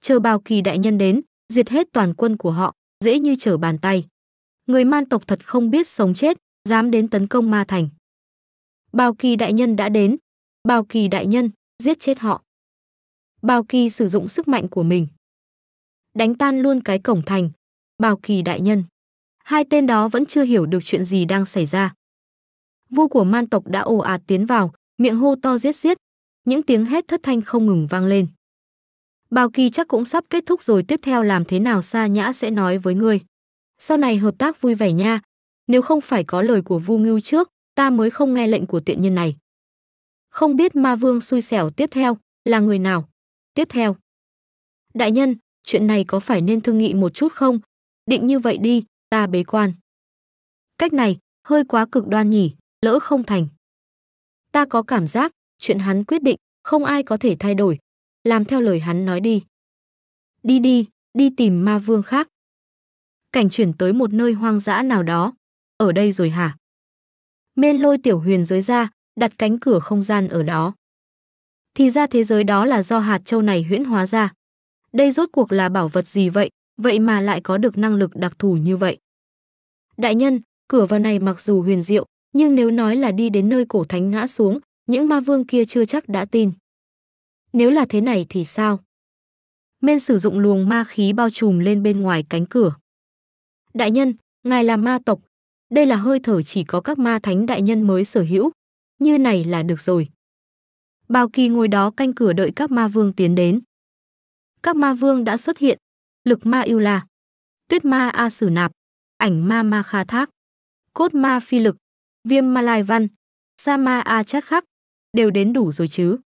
Chờ bao kỳ đại nhân đến, diệt hết toàn quân của họ, dễ như trở bàn tay người man tộc thật không biết sống chết, dám đến tấn công ma thành. Bào kỳ đại nhân đã đến, Bào kỳ đại nhân, giết chết họ. Bào kỳ sử dụng sức mạnh của mình. Đánh tan luôn cái cổng thành, Bào kỳ đại nhân. Hai tên đó vẫn chưa hiểu được chuyện gì đang xảy ra. Vua của man tộc đã ồ ạt tiến vào, miệng hô to giết giết, những tiếng hét thất thanh không ngừng vang lên. Bào kỳ chắc cũng sắp kết thúc rồi tiếp theo làm thế nào Sa Nhã sẽ nói với ngươi sau này hợp tác vui vẻ nha. Nếu không phải có lời của Vu Ngưu trước, ta mới không nghe lệnh của tiện nhân này. Không biết ma vương xui xẻo tiếp theo là người nào? Tiếp theo. Đại nhân, chuyện này có phải nên thương nghị một chút không? Định như vậy đi, ta bế quan. Cách này, hơi quá cực đoan nhỉ, lỡ không thành. Ta có cảm giác, chuyện hắn quyết định, không ai có thể thay đổi. Làm theo lời hắn nói đi. Đi đi, đi tìm ma vương khác cảnh chuyển tới một nơi hoang dã nào đó. Ở đây rồi hả? Mên lôi tiểu huyền giới ra, đặt cánh cửa không gian ở đó. Thì ra thế giới đó là do hạt châu này huyễn hóa ra. Đây rốt cuộc là bảo vật gì vậy, vậy mà lại có được năng lực đặc thù như vậy. Đại nhân, cửa vào này mặc dù huyền diệu, nhưng nếu nói là đi đến nơi cổ thánh ngã xuống, những ma vương kia chưa chắc đã tin. Nếu là thế này thì sao? Mên sử dụng luồng ma khí bao trùm lên bên ngoài cánh cửa. Đại nhân, ngài là ma tộc. Đây là hơi thở chỉ có các ma thánh đại nhân mới sở hữu. Như này là được rồi. Bao kỳ ngồi đó canh cửa đợi các ma vương tiến đến. Các ma vương đã xuất hiện. Lực ma yêu là Tuyết ma A Sử Nạp, Ảnh ma Ma Kha Thác, Cốt ma Phi Lực, Viêm ma Lai Văn, Sa ma A Chát Khắc, đều đến đủ rồi chứ.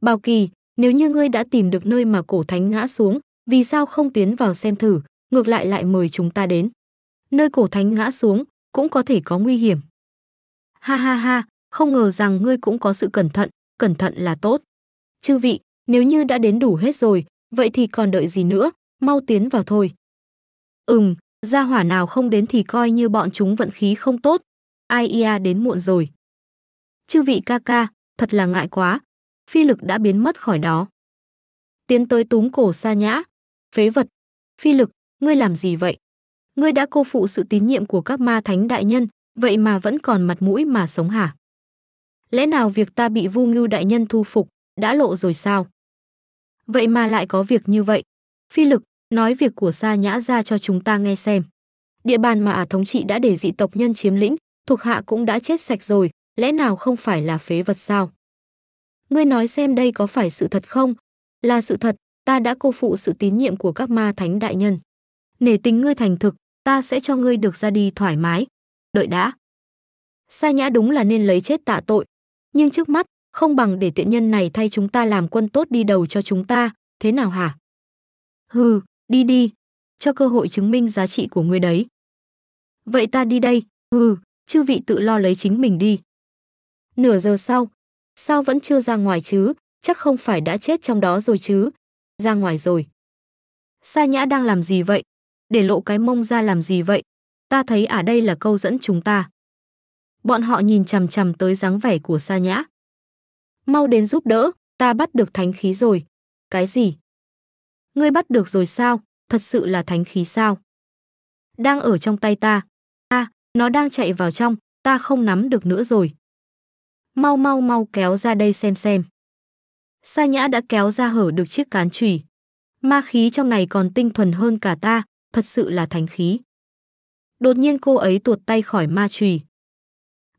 Bao kỳ, nếu như ngươi đã tìm được nơi mà cổ thánh ngã xuống, vì sao không tiến vào xem thử, ngược lại lại mời chúng ta đến. Nơi cổ thánh ngã xuống cũng có thể có nguy hiểm. Ha ha ha, không ngờ rằng ngươi cũng có sự cẩn thận, cẩn thận là tốt. Chư vị, nếu như đã đến đủ hết rồi, vậy thì còn đợi gì nữa, mau tiến vào thôi. Ừm, gia hỏa nào không đến thì coi như bọn chúng vận khí không tốt, ai ia đến muộn rồi. Chư vị ca ca, thật là ngại quá, phi lực đã biến mất khỏi đó. Tiến tới túng cổ sa nhã, phế vật, phi lực, ngươi làm gì vậy? Ngươi đã cô phụ sự tín nhiệm của các ma thánh đại nhân, vậy mà vẫn còn mặt mũi mà sống hả? Lẽ nào việc ta bị Vu Ngưu đại nhân thu phục đã lộ rồi sao? Vậy mà lại có việc như vậy. Phi lực, nói việc của Sa Nhã ra cho chúng ta nghe xem. Địa bàn mà ả thống trị đã để dị tộc nhân chiếm lĩnh, thuộc hạ cũng đã chết sạch rồi, lẽ nào không phải là phế vật sao? Ngươi nói xem đây có phải sự thật không? Là sự thật, ta đã cô phụ sự tín nhiệm của các ma thánh đại nhân nể tình ngươi thành thực, ta sẽ cho ngươi được ra đi thoải mái. Đợi đã. Sa Nhã đúng là nên lấy chết tạ tội, nhưng trước mắt, không bằng để tiện nhân này thay chúng ta làm quân tốt đi đầu cho chúng ta, thế nào hả? Hừ, đi đi, cho cơ hội chứng minh giá trị của ngươi đấy. Vậy ta đi đây, hừ, chư vị tự lo lấy chính mình đi. Nửa giờ sau, sao vẫn chưa ra ngoài chứ, chắc không phải đã chết trong đó rồi chứ, ra ngoài rồi. Sa Nhã đang làm gì vậy? để lộ cái mông ra làm gì vậy? Ta thấy ở đây là câu dẫn chúng ta. Bọn họ nhìn chằm chằm tới dáng vẻ của Sa Nhã. Mau đến giúp đỡ, ta bắt được thánh khí rồi. Cái gì? Ngươi bắt được rồi sao? Thật sự là thánh khí sao? Đang ở trong tay ta. a à, nó đang chạy vào trong, ta không nắm được nữa rồi. Mau mau mau kéo ra đây xem xem. Sa Nhã đã kéo ra hở được chiếc cán chùy. Ma khí trong này còn tinh thuần hơn cả ta, thật sự là thánh khí. Đột nhiên cô ấy tuột tay khỏi ma chùy.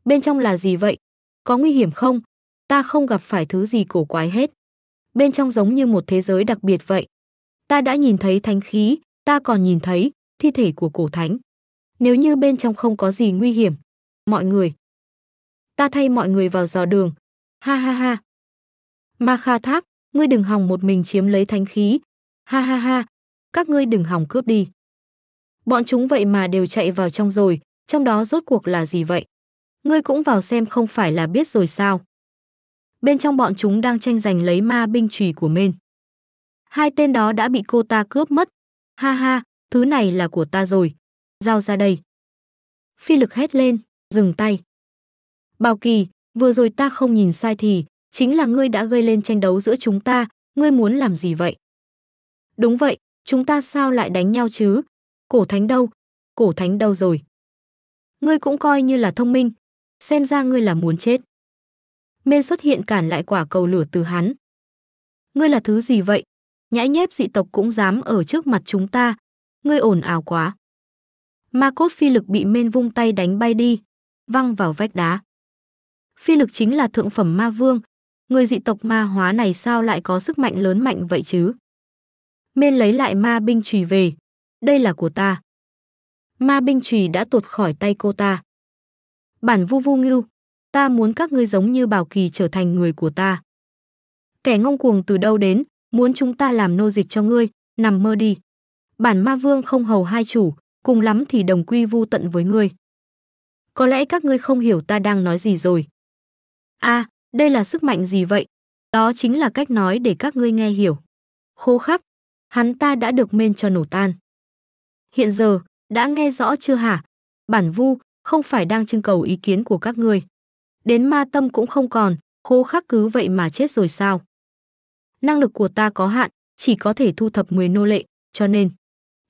Bên trong là gì vậy? Có nguy hiểm không? Ta không gặp phải thứ gì cổ quái hết. Bên trong giống như một thế giới đặc biệt vậy. Ta đã nhìn thấy thánh khí, ta còn nhìn thấy thi thể của cổ thánh. Nếu như bên trong không có gì nguy hiểm, mọi người. Ta thay mọi người vào dò đường. Ha ha ha. Ma Kha Thác, ngươi đừng hòng một mình chiếm lấy thánh khí. Ha ha ha, các ngươi đừng hòng cướp đi. Bọn chúng vậy mà đều chạy vào trong rồi, trong đó rốt cuộc là gì vậy? Ngươi cũng vào xem không phải là biết rồi sao? Bên trong bọn chúng đang tranh giành lấy ma binh chùy của Mên. Hai tên đó đã bị cô ta cướp mất. Ha ha, thứ này là của ta rồi. Giao ra đây. Phi lực hét lên, dừng tay. Bào Kỳ, vừa rồi ta không nhìn sai thì, chính là ngươi đã gây lên tranh đấu giữa chúng ta, ngươi muốn làm gì vậy? Đúng vậy, chúng ta sao lại đánh nhau chứ, Cổ thánh đâu? Cổ thánh đâu rồi? Ngươi cũng coi như là thông minh, xem ra ngươi là muốn chết. Mên xuất hiện cản lại quả cầu lửa từ hắn. Ngươi là thứ gì vậy? Nhãi nhép dị tộc cũng dám ở trước mặt chúng ta. Ngươi ồn ào quá. Ma cốt phi lực bị mên vung tay đánh bay đi, văng vào vách đá. Phi lực chính là thượng phẩm ma vương. Người dị tộc ma hóa này sao lại có sức mạnh lớn mạnh vậy chứ? Mên lấy lại ma binh trùy về, đây là của ta. Ma binh trùy đã tuột khỏi tay cô ta. Bản vu vu ngưu, ta muốn các ngươi giống như Bảo Kỳ trở thành người của ta. Kẻ ngông cuồng từ đâu đến, muốn chúng ta làm nô dịch cho ngươi, nằm mơ đi. Bản ma vương không hầu hai chủ, cùng lắm thì đồng quy vu tận với ngươi. Có lẽ các ngươi không hiểu ta đang nói gì rồi. a à, đây là sức mạnh gì vậy? Đó chính là cách nói để các ngươi nghe hiểu. Khô khắc, hắn ta đã được men cho nổ tan. Hiện giờ, đã nghe rõ chưa hả? Bản vu, không phải đang trưng cầu ý kiến của các ngươi. Đến ma tâm cũng không còn, khô khắc cứ vậy mà chết rồi sao? Năng lực của ta có hạn, chỉ có thể thu thập 10 nô lệ, cho nên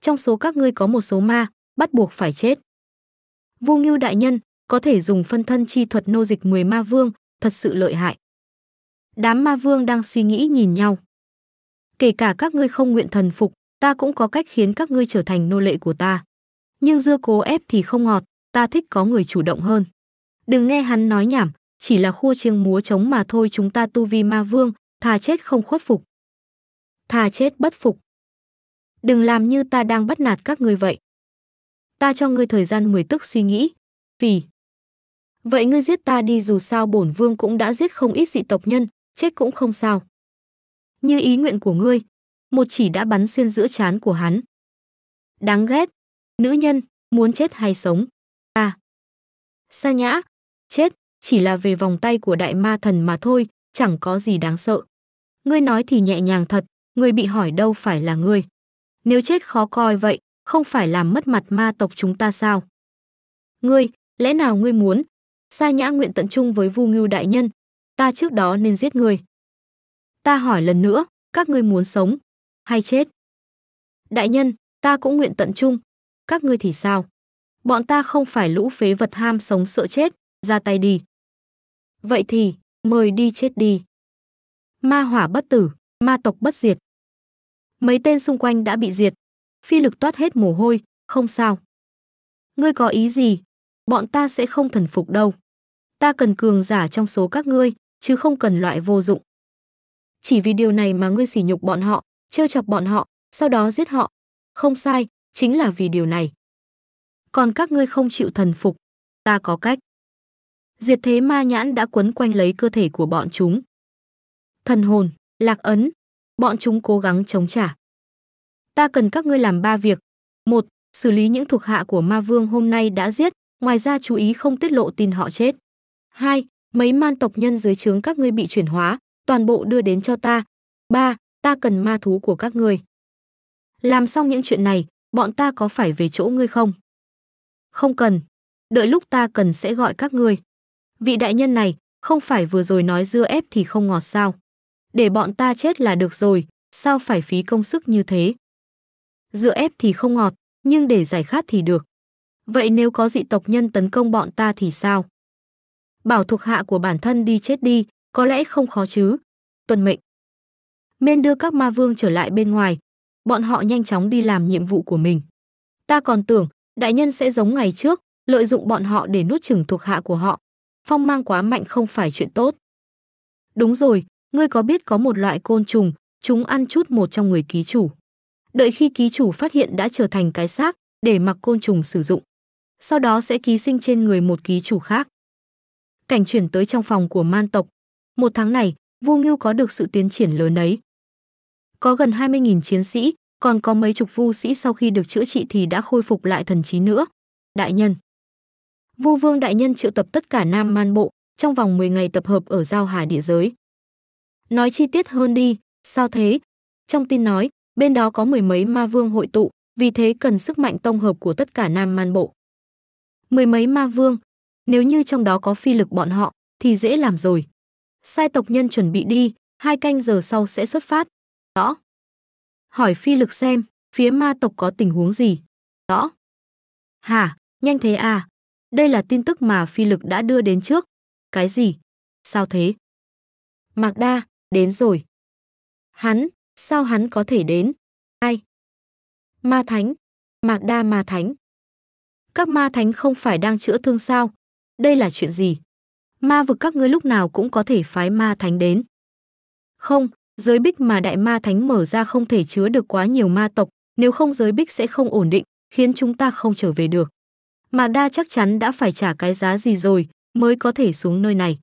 trong số các ngươi có một số ma, bắt buộc phải chết. Vu Ngưu đại nhân có thể dùng phân thân chi thuật nô dịch 10 ma vương, thật sự lợi hại. Đám ma vương đang suy nghĩ nhìn nhau. Kể cả các ngươi không nguyện thần phục, ta cũng có cách khiến các ngươi trở thành nô lệ của ta. Nhưng dưa cố ép thì không ngọt, ta thích có người chủ động hơn. Đừng nghe hắn nói nhảm, chỉ là khua chiêng múa trống mà thôi chúng ta tu vi ma vương, thà chết không khuất phục. Thà chết bất phục. Đừng làm như ta đang bắt nạt các ngươi vậy. Ta cho ngươi thời gian mười tức suy nghĩ, vì... Vậy ngươi giết ta đi dù sao bổn vương cũng đã giết không ít dị tộc nhân, chết cũng không sao. Như ý nguyện của ngươi, một chỉ đã bắn xuyên giữa trán của hắn. Đáng ghét, nữ nhân, muốn chết hay sống? À, Sa Nhã, chết, chỉ là về vòng tay của đại ma thần mà thôi, chẳng có gì đáng sợ. Ngươi nói thì nhẹ nhàng thật, ngươi bị hỏi đâu phải là ngươi. Nếu chết khó coi vậy, không phải làm mất mặt ma tộc chúng ta sao? Ngươi, lẽ nào ngươi muốn? Sa Nhã nguyện tận trung với Vu Ngưu đại nhân, ta trước đó nên giết ngươi. Ta hỏi lần nữa, các ngươi muốn sống, hay chết. Đại nhân, ta cũng nguyện tận trung, các ngươi thì sao? Bọn ta không phải lũ phế vật ham sống sợ chết, ra tay đi. Vậy thì, mời đi chết đi. Ma hỏa bất tử, ma tộc bất diệt. Mấy tên xung quanh đã bị diệt. Phi lực toát hết mồ hôi, không sao. Ngươi có ý gì? Bọn ta sẽ không thần phục đâu. Ta cần cường giả trong số các ngươi, chứ không cần loại vô dụng. Chỉ vì điều này mà ngươi sỉ nhục bọn họ, trêu chọc bọn họ, sau đó giết họ. Không sai, chính là vì điều này. Còn các ngươi không chịu thần phục, ta có cách. Diệt thế ma nhãn đã quấn quanh lấy cơ thể của bọn chúng. Thần hồn, lạc ấn, bọn chúng cố gắng chống trả. Ta cần các ngươi làm ba việc. Một, xử lý những thuộc hạ của ma vương hôm nay đã giết, ngoài ra chú ý không tiết lộ tin họ chết. Hai, mấy man tộc nhân dưới trướng các ngươi bị chuyển hóa, toàn bộ đưa đến cho ta. Ba, ta cần ma thú của các ngươi. Làm xong những chuyện này, bọn ta có phải về chỗ ngươi không? Không cần, đợi lúc ta cần sẽ gọi các ngươi. Vị đại nhân này, không phải vừa rồi nói dưa ép thì không ngọt sao? Để bọn ta chết là được rồi, sao phải phí công sức như thế? Dưa ép thì không ngọt, nhưng để giải khát thì được. Vậy nếu có dị tộc nhân tấn công bọn ta thì sao? Bảo thuộc hạ của bản thân đi chết đi, có lẽ không khó chứ. Tuần mệnh men đưa các ma vương trở lại bên ngoài. Bọn họ nhanh chóng đi làm nhiệm vụ của mình. Ta còn tưởng, đại nhân sẽ giống ngày trước, lợi dụng bọn họ để nuốt chửng thuộc hạ của họ. Phong mang quá mạnh không phải chuyện tốt. Đúng rồi, ngươi có biết có một loại côn trùng, chúng ăn chút một trong người ký chủ. Đợi khi ký chủ phát hiện đã trở thành cái xác, để mặc côn trùng sử dụng. Sau đó sẽ ký sinh trên người một ký chủ khác. Cảnh chuyển tới trong phòng của man tộc. Một tháng này, Vu Ngưu có được sự tiến triển lớn ấy có gần 20.000 chiến sĩ, còn có mấy chục vu sĩ sau khi được chữa trị thì đã khôi phục lại thần trí nữa. Đại nhân Vu Vương Đại Nhân triệu tập tất cả Nam Man Bộ trong vòng 10 ngày tập hợp ở Giao Hà Địa Giới. Nói chi tiết hơn đi, sao thế? Trong tin nói, bên đó có mười mấy ma vương hội tụ, vì thế cần sức mạnh tông hợp của tất cả Nam Man Bộ. Mười mấy ma vương, nếu như trong đó có phi lực bọn họ, thì dễ làm rồi. Sai tộc nhân chuẩn bị đi, hai canh giờ sau sẽ xuất phát, Rõ. Hỏi phi lực xem, phía ma tộc có tình huống gì? Rõ. Hả, nhanh thế à? Đây là tin tức mà phi lực đã đưa đến trước. Cái gì? Sao thế? Mạc Đa, đến rồi. Hắn, sao hắn có thể đến? Ai? Ma Thánh, Mạc Đa Ma Thánh. Các ma thánh không phải đang chữa thương sao? Đây là chuyện gì? Ma vực các ngươi lúc nào cũng có thể phái ma thánh đến. Không, giới bích mà đại ma thánh mở ra không thể chứa được quá nhiều ma tộc, nếu không giới bích sẽ không ổn định, khiến chúng ta không trở về được. Mà đa chắc chắn đã phải trả cái giá gì rồi mới có thể xuống nơi này.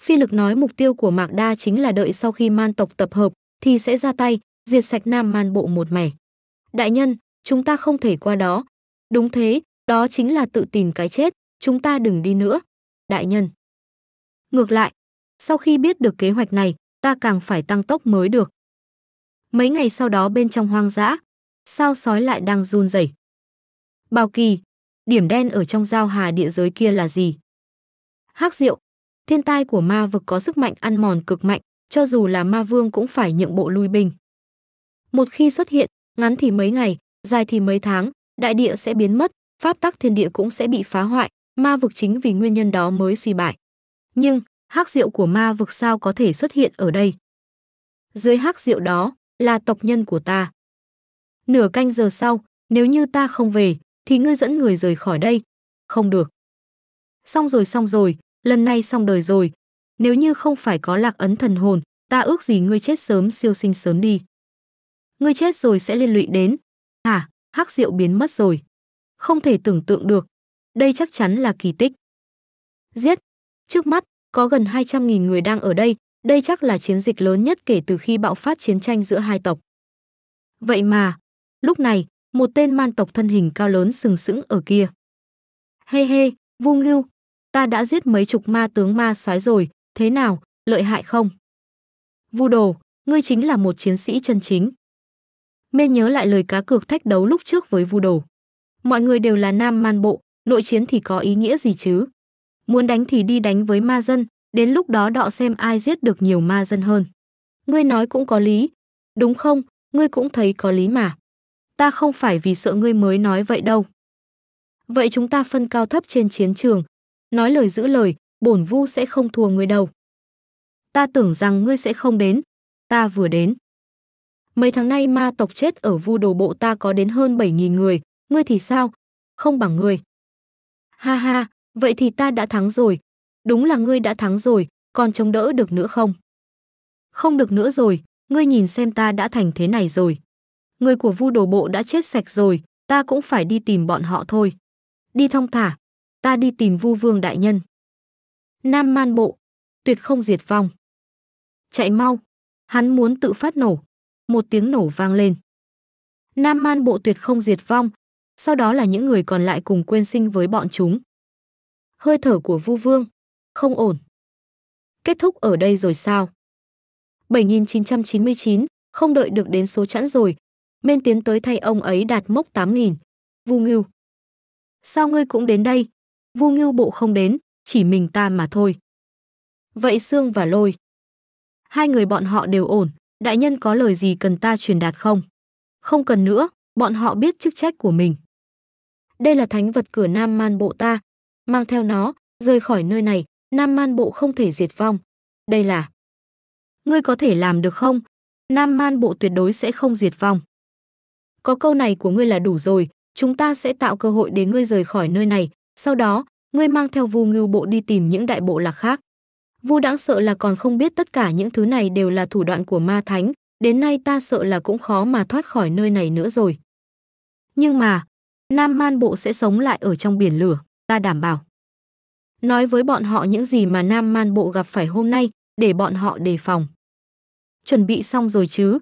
Phi lực nói mục tiêu của Mạc Đa chính là đợi sau khi man tộc tập hợp thì sẽ ra tay, diệt sạch nam man bộ một mẻ. Đại nhân, chúng ta không thể qua đó. Đúng thế, đó chính là tự tìm cái chết, chúng ta đừng đi nữa. Đại nhân. Ngược lại, sau khi biết được kế hoạch này, ta càng phải tăng tốc mới được. Mấy ngày sau đó bên trong hoang dã, sao sói lại đang run rẩy. Bao kỳ, điểm đen ở trong giao hà địa giới kia là gì? Hắc diệu, thiên tai của ma vực có sức mạnh ăn mòn cực mạnh, cho dù là ma vương cũng phải nhượng bộ lui binh. Một khi xuất hiện, ngắn thì mấy ngày, dài thì mấy tháng, đại địa sẽ biến mất, pháp tắc thiên địa cũng sẽ bị phá hoại, ma vực chính vì nguyên nhân đó mới suy bại. Nhưng, hắc diệu của ma vực sao có thể xuất hiện ở đây? Dưới hắc diệu đó là tộc nhân của ta. Nửa canh giờ sau, nếu như ta không về, thì ngươi dẫn người rời khỏi đây. Không được. Xong rồi xong rồi, lần này xong đời rồi. Nếu như không phải có lạc ấn thần hồn, ta ước gì ngươi chết sớm siêu sinh sớm đi. Ngươi chết rồi sẽ liên lụy đến. À, hắc diệu biến mất rồi. Không thể tưởng tượng được. Đây chắc chắn là kỳ tích. Giết. Trước mắt, có gần 200.000 người đang ở đây, đây chắc là chiến dịch lớn nhất kể từ khi bạo phát chiến tranh giữa hai tộc. Vậy mà, lúc này, một tên man tộc thân hình cao lớn sừng sững ở kia. Hê hey hê, hey, Vu Ngưu, ta đã giết mấy chục ma tướng ma soái rồi, thế nào, lợi hại không? Vu Đồ, ngươi chính là một chiến sĩ chân chính. Mê nhớ lại lời cá cược thách đấu lúc trước với Vu Đồ. Mọi người đều là nam man bộ, nội chiến thì có ý nghĩa gì chứ? Muốn đánh thì đi đánh với ma dân, đến lúc đó đọ xem ai giết được nhiều ma dân hơn. Ngươi nói cũng có lý, đúng không? Ngươi cũng thấy có lý mà. Ta không phải vì sợ ngươi mới nói vậy đâu. Vậy chúng ta phân cao thấp trên chiến trường, nói lời giữ lời, bổn vu sẽ không thua ngươi đâu. Ta tưởng rằng ngươi sẽ không đến, ta vừa đến. Mấy tháng nay ma tộc chết ở vu đồ bộ ta có đến hơn 7.000 người, ngươi thì sao? Không bằng ngươi. Ha ha, Vậy thì ta đã thắng rồi. Đúng là ngươi đã thắng rồi, còn chống đỡ được nữa không? Không được nữa rồi, ngươi nhìn xem ta đã thành thế này rồi. Người của vu đồ bộ đã chết sạch rồi, ta cũng phải đi tìm bọn họ thôi. Đi thong thả, ta đi tìm vu vương đại nhân. Nam man bộ, tuyệt không diệt vong. Chạy mau, hắn muốn tự phát nổ. Một tiếng nổ vang lên. Nam man bộ tuyệt không diệt vong, sau đó là những người còn lại cùng quên sinh với bọn chúng hơi thở của Vu Vương. Không ổn. Kết thúc ở đây rồi sao? 7999, không đợi được đến số chẵn rồi. Mên tiến tới thay ông ấy đạt mốc 8.000. Vu Ngưu. Sao ngươi cũng đến đây? Vu Ngưu bộ không đến, chỉ mình ta mà thôi. Vậy xương và Lôi. Hai người bọn họ đều ổn, đại nhân có lời gì cần ta truyền đạt không? Không cần nữa, bọn họ biết chức trách của mình. Đây là thánh vật cửa Nam Man bộ ta, mang theo nó, rời khỏi nơi này, Nam Man Bộ không thể diệt vong. Đây là... Ngươi có thể làm được không? Nam Man Bộ tuyệt đối sẽ không diệt vong. Có câu này của ngươi là đủ rồi, chúng ta sẽ tạo cơ hội để ngươi rời khỏi nơi này, sau đó, ngươi mang theo Vu Ngưu Bộ đi tìm những đại bộ lạc khác. Vu đáng sợ là còn không biết tất cả những thứ này đều là thủ đoạn của ma thánh, đến nay ta sợ là cũng khó mà thoát khỏi nơi này nữa rồi. Nhưng mà, Nam Man Bộ sẽ sống lại ở trong biển lửa ta đảm bảo. Nói với bọn họ những gì mà Nam Man Bộ gặp phải hôm nay, để bọn họ đề phòng. Chuẩn bị xong rồi chứ?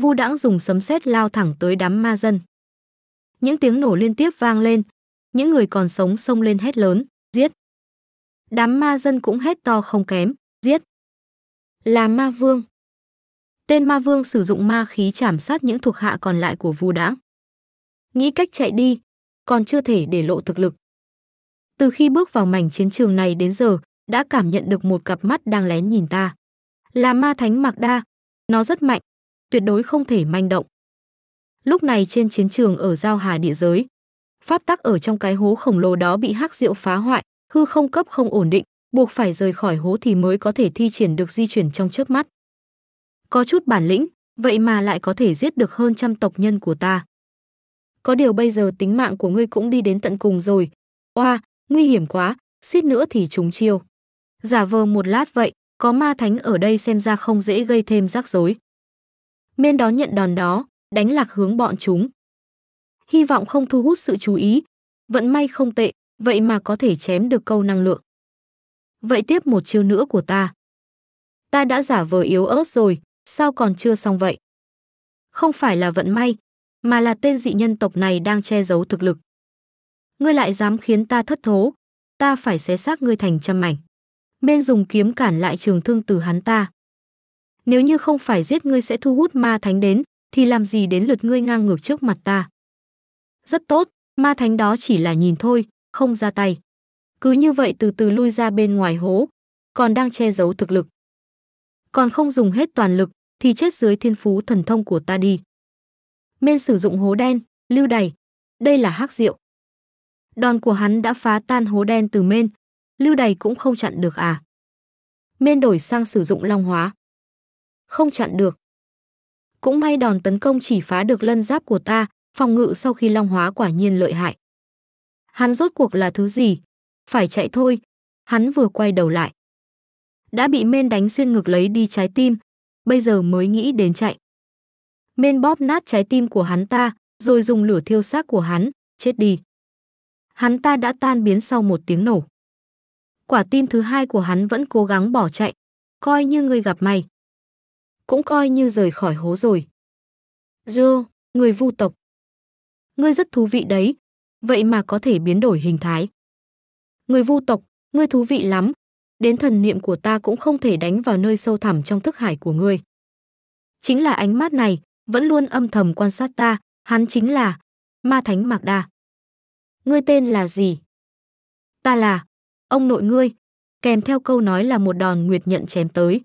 Vu Đãng dùng sấm sét lao thẳng tới đám ma dân. Những tiếng nổ liên tiếp vang lên, những người còn sống xông lên hét lớn, giết. Đám ma dân cũng hét to không kém, giết. Là ma vương. Tên ma vương sử dụng ma khí chảm sát những thuộc hạ còn lại của Vu Đãng. Nghĩ cách chạy đi, còn chưa thể để lộ thực lực, từ khi bước vào mảnh chiến trường này đến giờ, đã cảm nhận được một cặp mắt đang lén nhìn ta. Là ma thánh Mạc Đa, nó rất mạnh, tuyệt đối không thể manh động. Lúc này trên chiến trường ở giao hà địa giới, pháp tắc ở trong cái hố khổng lồ đó bị hắc diệu phá hoại, hư không cấp không ổn định, buộc phải rời khỏi hố thì mới có thể thi triển được di chuyển trong chớp mắt. Có chút bản lĩnh, vậy mà lại có thể giết được hơn trăm tộc nhân của ta. Có điều bây giờ tính mạng của ngươi cũng đi đến tận cùng rồi. Oa, nguy hiểm quá, suýt nữa thì trúng chiêu. Giả vờ một lát vậy, có ma thánh ở đây xem ra không dễ gây thêm rắc rối. Miên đó nhận đòn đó, đánh lạc hướng bọn chúng. Hy vọng không thu hút sự chú ý, vận may không tệ, vậy mà có thể chém được câu năng lượng. Vậy tiếp một chiêu nữa của ta. Ta đã giả vờ yếu ớt rồi, sao còn chưa xong vậy? Không phải là vận may, mà là tên dị nhân tộc này đang che giấu thực lực ngươi lại dám khiến ta thất thố, ta phải xé xác ngươi thành trăm mảnh. Mên dùng kiếm cản lại trường thương từ hắn ta. Nếu như không phải giết ngươi sẽ thu hút ma thánh đến, thì làm gì đến lượt ngươi ngang ngược trước mặt ta. Rất tốt, ma thánh đó chỉ là nhìn thôi, không ra tay. Cứ như vậy từ từ lui ra bên ngoài hố, còn đang che giấu thực lực. Còn không dùng hết toàn lực, thì chết dưới thiên phú thần thông của ta đi. Mên sử dụng hố đen, lưu đầy, Đây là hắc rượu. Đòn của hắn đã phá tan hố đen từ mên, lưu đầy cũng không chặn được à. Mên đổi sang sử dụng long hóa. Không chặn được. Cũng may đòn tấn công chỉ phá được lân giáp của ta, phòng ngự sau khi long hóa quả nhiên lợi hại. Hắn rốt cuộc là thứ gì? Phải chạy thôi. Hắn vừa quay đầu lại. Đã bị mên đánh xuyên ngực lấy đi trái tim, bây giờ mới nghĩ đến chạy. Mên bóp nát trái tim của hắn ta, rồi dùng lửa thiêu xác của hắn, chết đi hắn ta đã tan biến sau một tiếng nổ. Quả tim thứ hai của hắn vẫn cố gắng bỏ chạy, coi như người gặp may, Cũng coi như rời khỏi hố rồi. Jo, người vu tộc. Ngươi rất thú vị đấy, vậy mà có thể biến đổi hình thái. Người vu tộc, ngươi thú vị lắm, đến thần niệm của ta cũng không thể đánh vào nơi sâu thẳm trong thức hải của ngươi. Chính là ánh mắt này, vẫn luôn âm thầm quan sát ta, hắn chính là Ma Thánh Mạc Đa ngươi tên là gì? Ta là, ông nội ngươi, kèm theo câu nói là một đòn nguyệt nhận chém tới.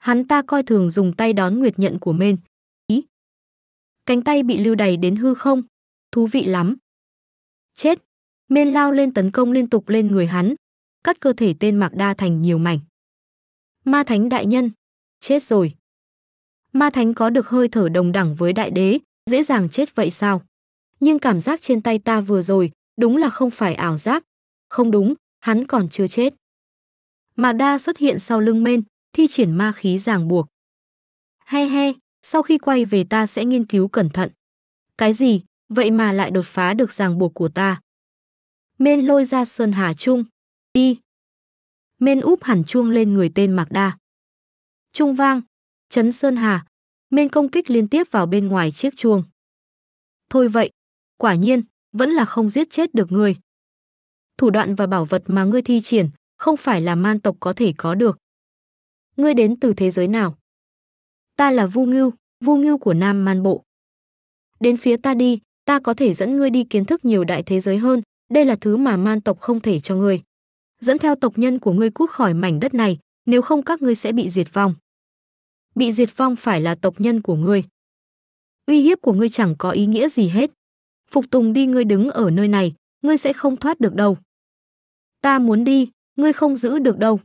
Hắn ta coi thường dùng tay đón nguyệt nhận của mên. Ý. Cánh tay bị lưu đầy đến hư không, thú vị lắm. Chết, mên lao lên tấn công liên tục lên người hắn, cắt cơ thể tên Mạc Đa thành nhiều mảnh. Ma Thánh đại nhân, chết rồi. Ma Thánh có được hơi thở đồng đẳng với đại đế, dễ dàng chết vậy sao? nhưng cảm giác trên tay ta vừa rồi đúng là không phải ảo giác. Không đúng, hắn còn chưa chết. Mà đa xuất hiện sau lưng men, thi triển ma khí ràng buộc. He he, sau khi quay về ta sẽ nghiên cứu cẩn thận. Cái gì, vậy mà lại đột phá được ràng buộc của ta. Men lôi ra Sơn Hà Trung. Đi. Men úp hẳn chuông lên người tên Mạc Đa. Trung vang. Chấn Sơn Hà. Men công kích liên tiếp vào bên ngoài chiếc chuông. Thôi vậy, Quả nhiên, vẫn là không giết chết được ngươi. Thủ đoạn và bảo vật mà ngươi thi triển không phải là man tộc có thể có được. Ngươi đến từ thế giới nào? Ta là Vu Ngưu, Vu Ngưu của Nam Man Bộ. Đến phía ta đi, ta có thể dẫn ngươi đi kiến thức nhiều đại thế giới hơn, đây là thứ mà man tộc không thể cho ngươi. Dẫn theo tộc nhân của ngươi cút khỏi mảnh đất này, nếu không các ngươi sẽ bị diệt vong. Bị diệt vong phải là tộc nhân của ngươi. Uy hiếp của ngươi chẳng có ý nghĩa gì hết phục tùng đi ngươi đứng ở nơi này, ngươi sẽ không thoát được đâu. Ta muốn đi, ngươi không giữ được đâu.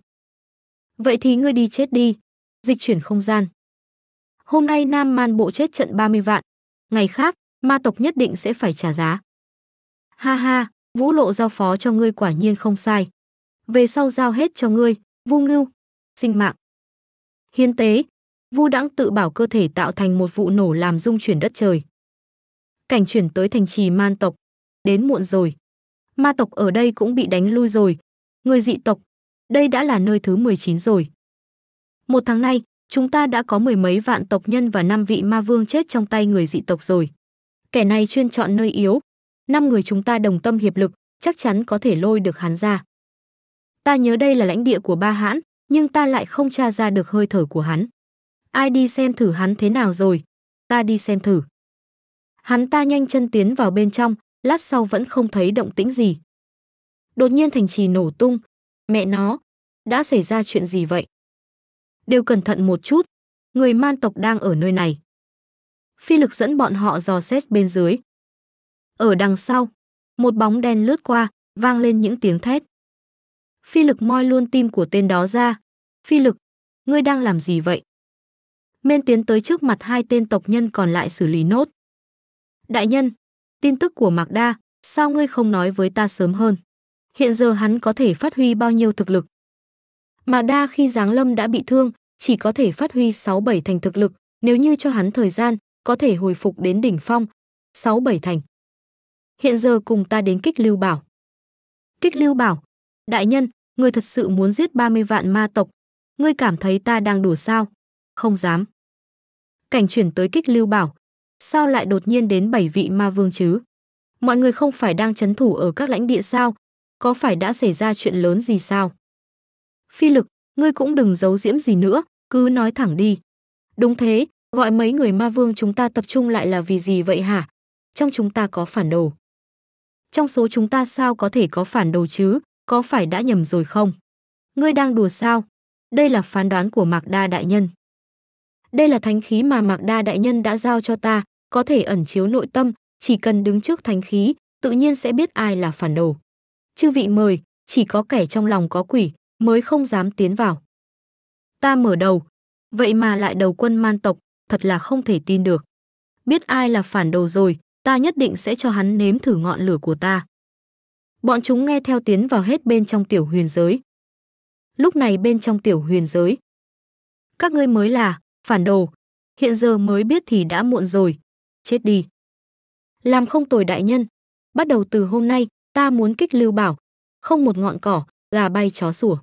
Vậy thì ngươi đi chết đi. Dịch chuyển không gian. Hôm nay Nam Man Bộ chết trận 30 vạn. Ngày khác, ma tộc nhất định sẽ phải trả giá. Ha ha, vũ lộ giao phó cho ngươi quả nhiên không sai. Về sau giao hết cho ngươi, vu ngưu, sinh mạng. Hiến tế, vu đãng tự bảo cơ thể tạo thành một vụ nổ làm rung chuyển đất trời cảnh chuyển tới thành trì man tộc. Đến muộn rồi. Ma tộc ở đây cũng bị đánh lui rồi. Người dị tộc, đây đã là nơi thứ 19 rồi. Một tháng nay, chúng ta đã có mười mấy vạn tộc nhân và năm vị ma vương chết trong tay người dị tộc rồi. Kẻ này chuyên chọn nơi yếu. Năm người chúng ta đồng tâm hiệp lực, chắc chắn có thể lôi được hắn ra. Ta nhớ đây là lãnh địa của ba hãn, nhưng ta lại không tra ra được hơi thở của hắn. Ai đi xem thử hắn thế nào rồi? Ta đi xem thử. Hắn ta nhanh chân tiến vào bên trong, lát sau vẫn không thấy động tĩnh gì. Đột nhiên thành trì nổ tung, mẹ nó, đã xảy ra chuyện gì vậy? Đều cẩn thận một chút, người man tộc đang ở nơi này. Phi lực dẫn bọn họ dò xét bên dưới. Ở đằng sau, một bóng đen lướt qua, vang lên những tiếng thét. Phi lực moi luôn tim của tên đó ra. Phi lực, ngươi đang làm gì vậy? Mên tiến tới trước mặt hai tên tộc nhân còn lại xử lý nốt. Đại nhân, tin tức của Mạc Đa, sao ngươi không nói với ta sớm hơn? Hiện giờ hắn có thể phát huy bao nhiêu thực lực? Mạc Đa khi Giáng Lâm đã bị thương, chỉ có thể phát huy 6-7 thành thực lực, nếu như cho hắn thời gian, có thể hồi phục đến đỉnh phong, 6-7 thành. Hiện giờ cùng ta đến kích lưu bảo. Kích lưu bảo, đại nhân, ngươi thật sự muốn giết 30 vạn ma tộc, ngươi cảm thấy ta đang đủ sao? Không dám. Cảnh chuyển tới kích lưu bảo, Sao lại đột nhiên đến bảy vị ma vương chứ? Mọi người không phải đang chấn thủ ở các lãnh địa sao? Có phải đã xảy ra chuyện lớn gì sao? Phi lực, ngươi cũng đừng giấu diễm gì nữa, cứ nói thẳng đi. Đúng thế, gọi mấy người ma vương chúng ta tập trung lại là vì gì vậy hả? Trong chúng ta có phản đồ. Trong số chúng ta sao có thể có phản đồ chứ? Có phải đã nhầm rồi không? Ngươi đang đùa sao? Đây là phán đoán của Mạc Đa Đại Nhân. Đây là thánh khí mà Mạc Đa đại nhân đã giao cho ta, có thể ẩn chiếu nội tâm, chỉ cần đứng trước thánh khí, tự nhiên sẽ biết ai là phản đồ. Chư vị mời, chỉ có kẻ trong lòng có quỷ mới không dám tiến vào. Ta mở đầu, vậy mà lại đầu quân man tộc, thật là không thể tin được. Biết ai là phản đồ rồi, ta nhất định sẽ cho hắn nếm thử ngọn lửa của ta. Bọn chúng nghe theo tiến vào hết bên trong tiểu huyền giới. Lúc này bên trong tiểu huyền giới, các ngươi mới là phản đồ. Hiện giờ mới biết thì đã muộn rồi. Chết đi. Làm không tồi đại nhân. Bắt đầu từ hôm nay, ta muốn kích lưu bảo. Không một ngọn cỏ, gà bay chó sủa.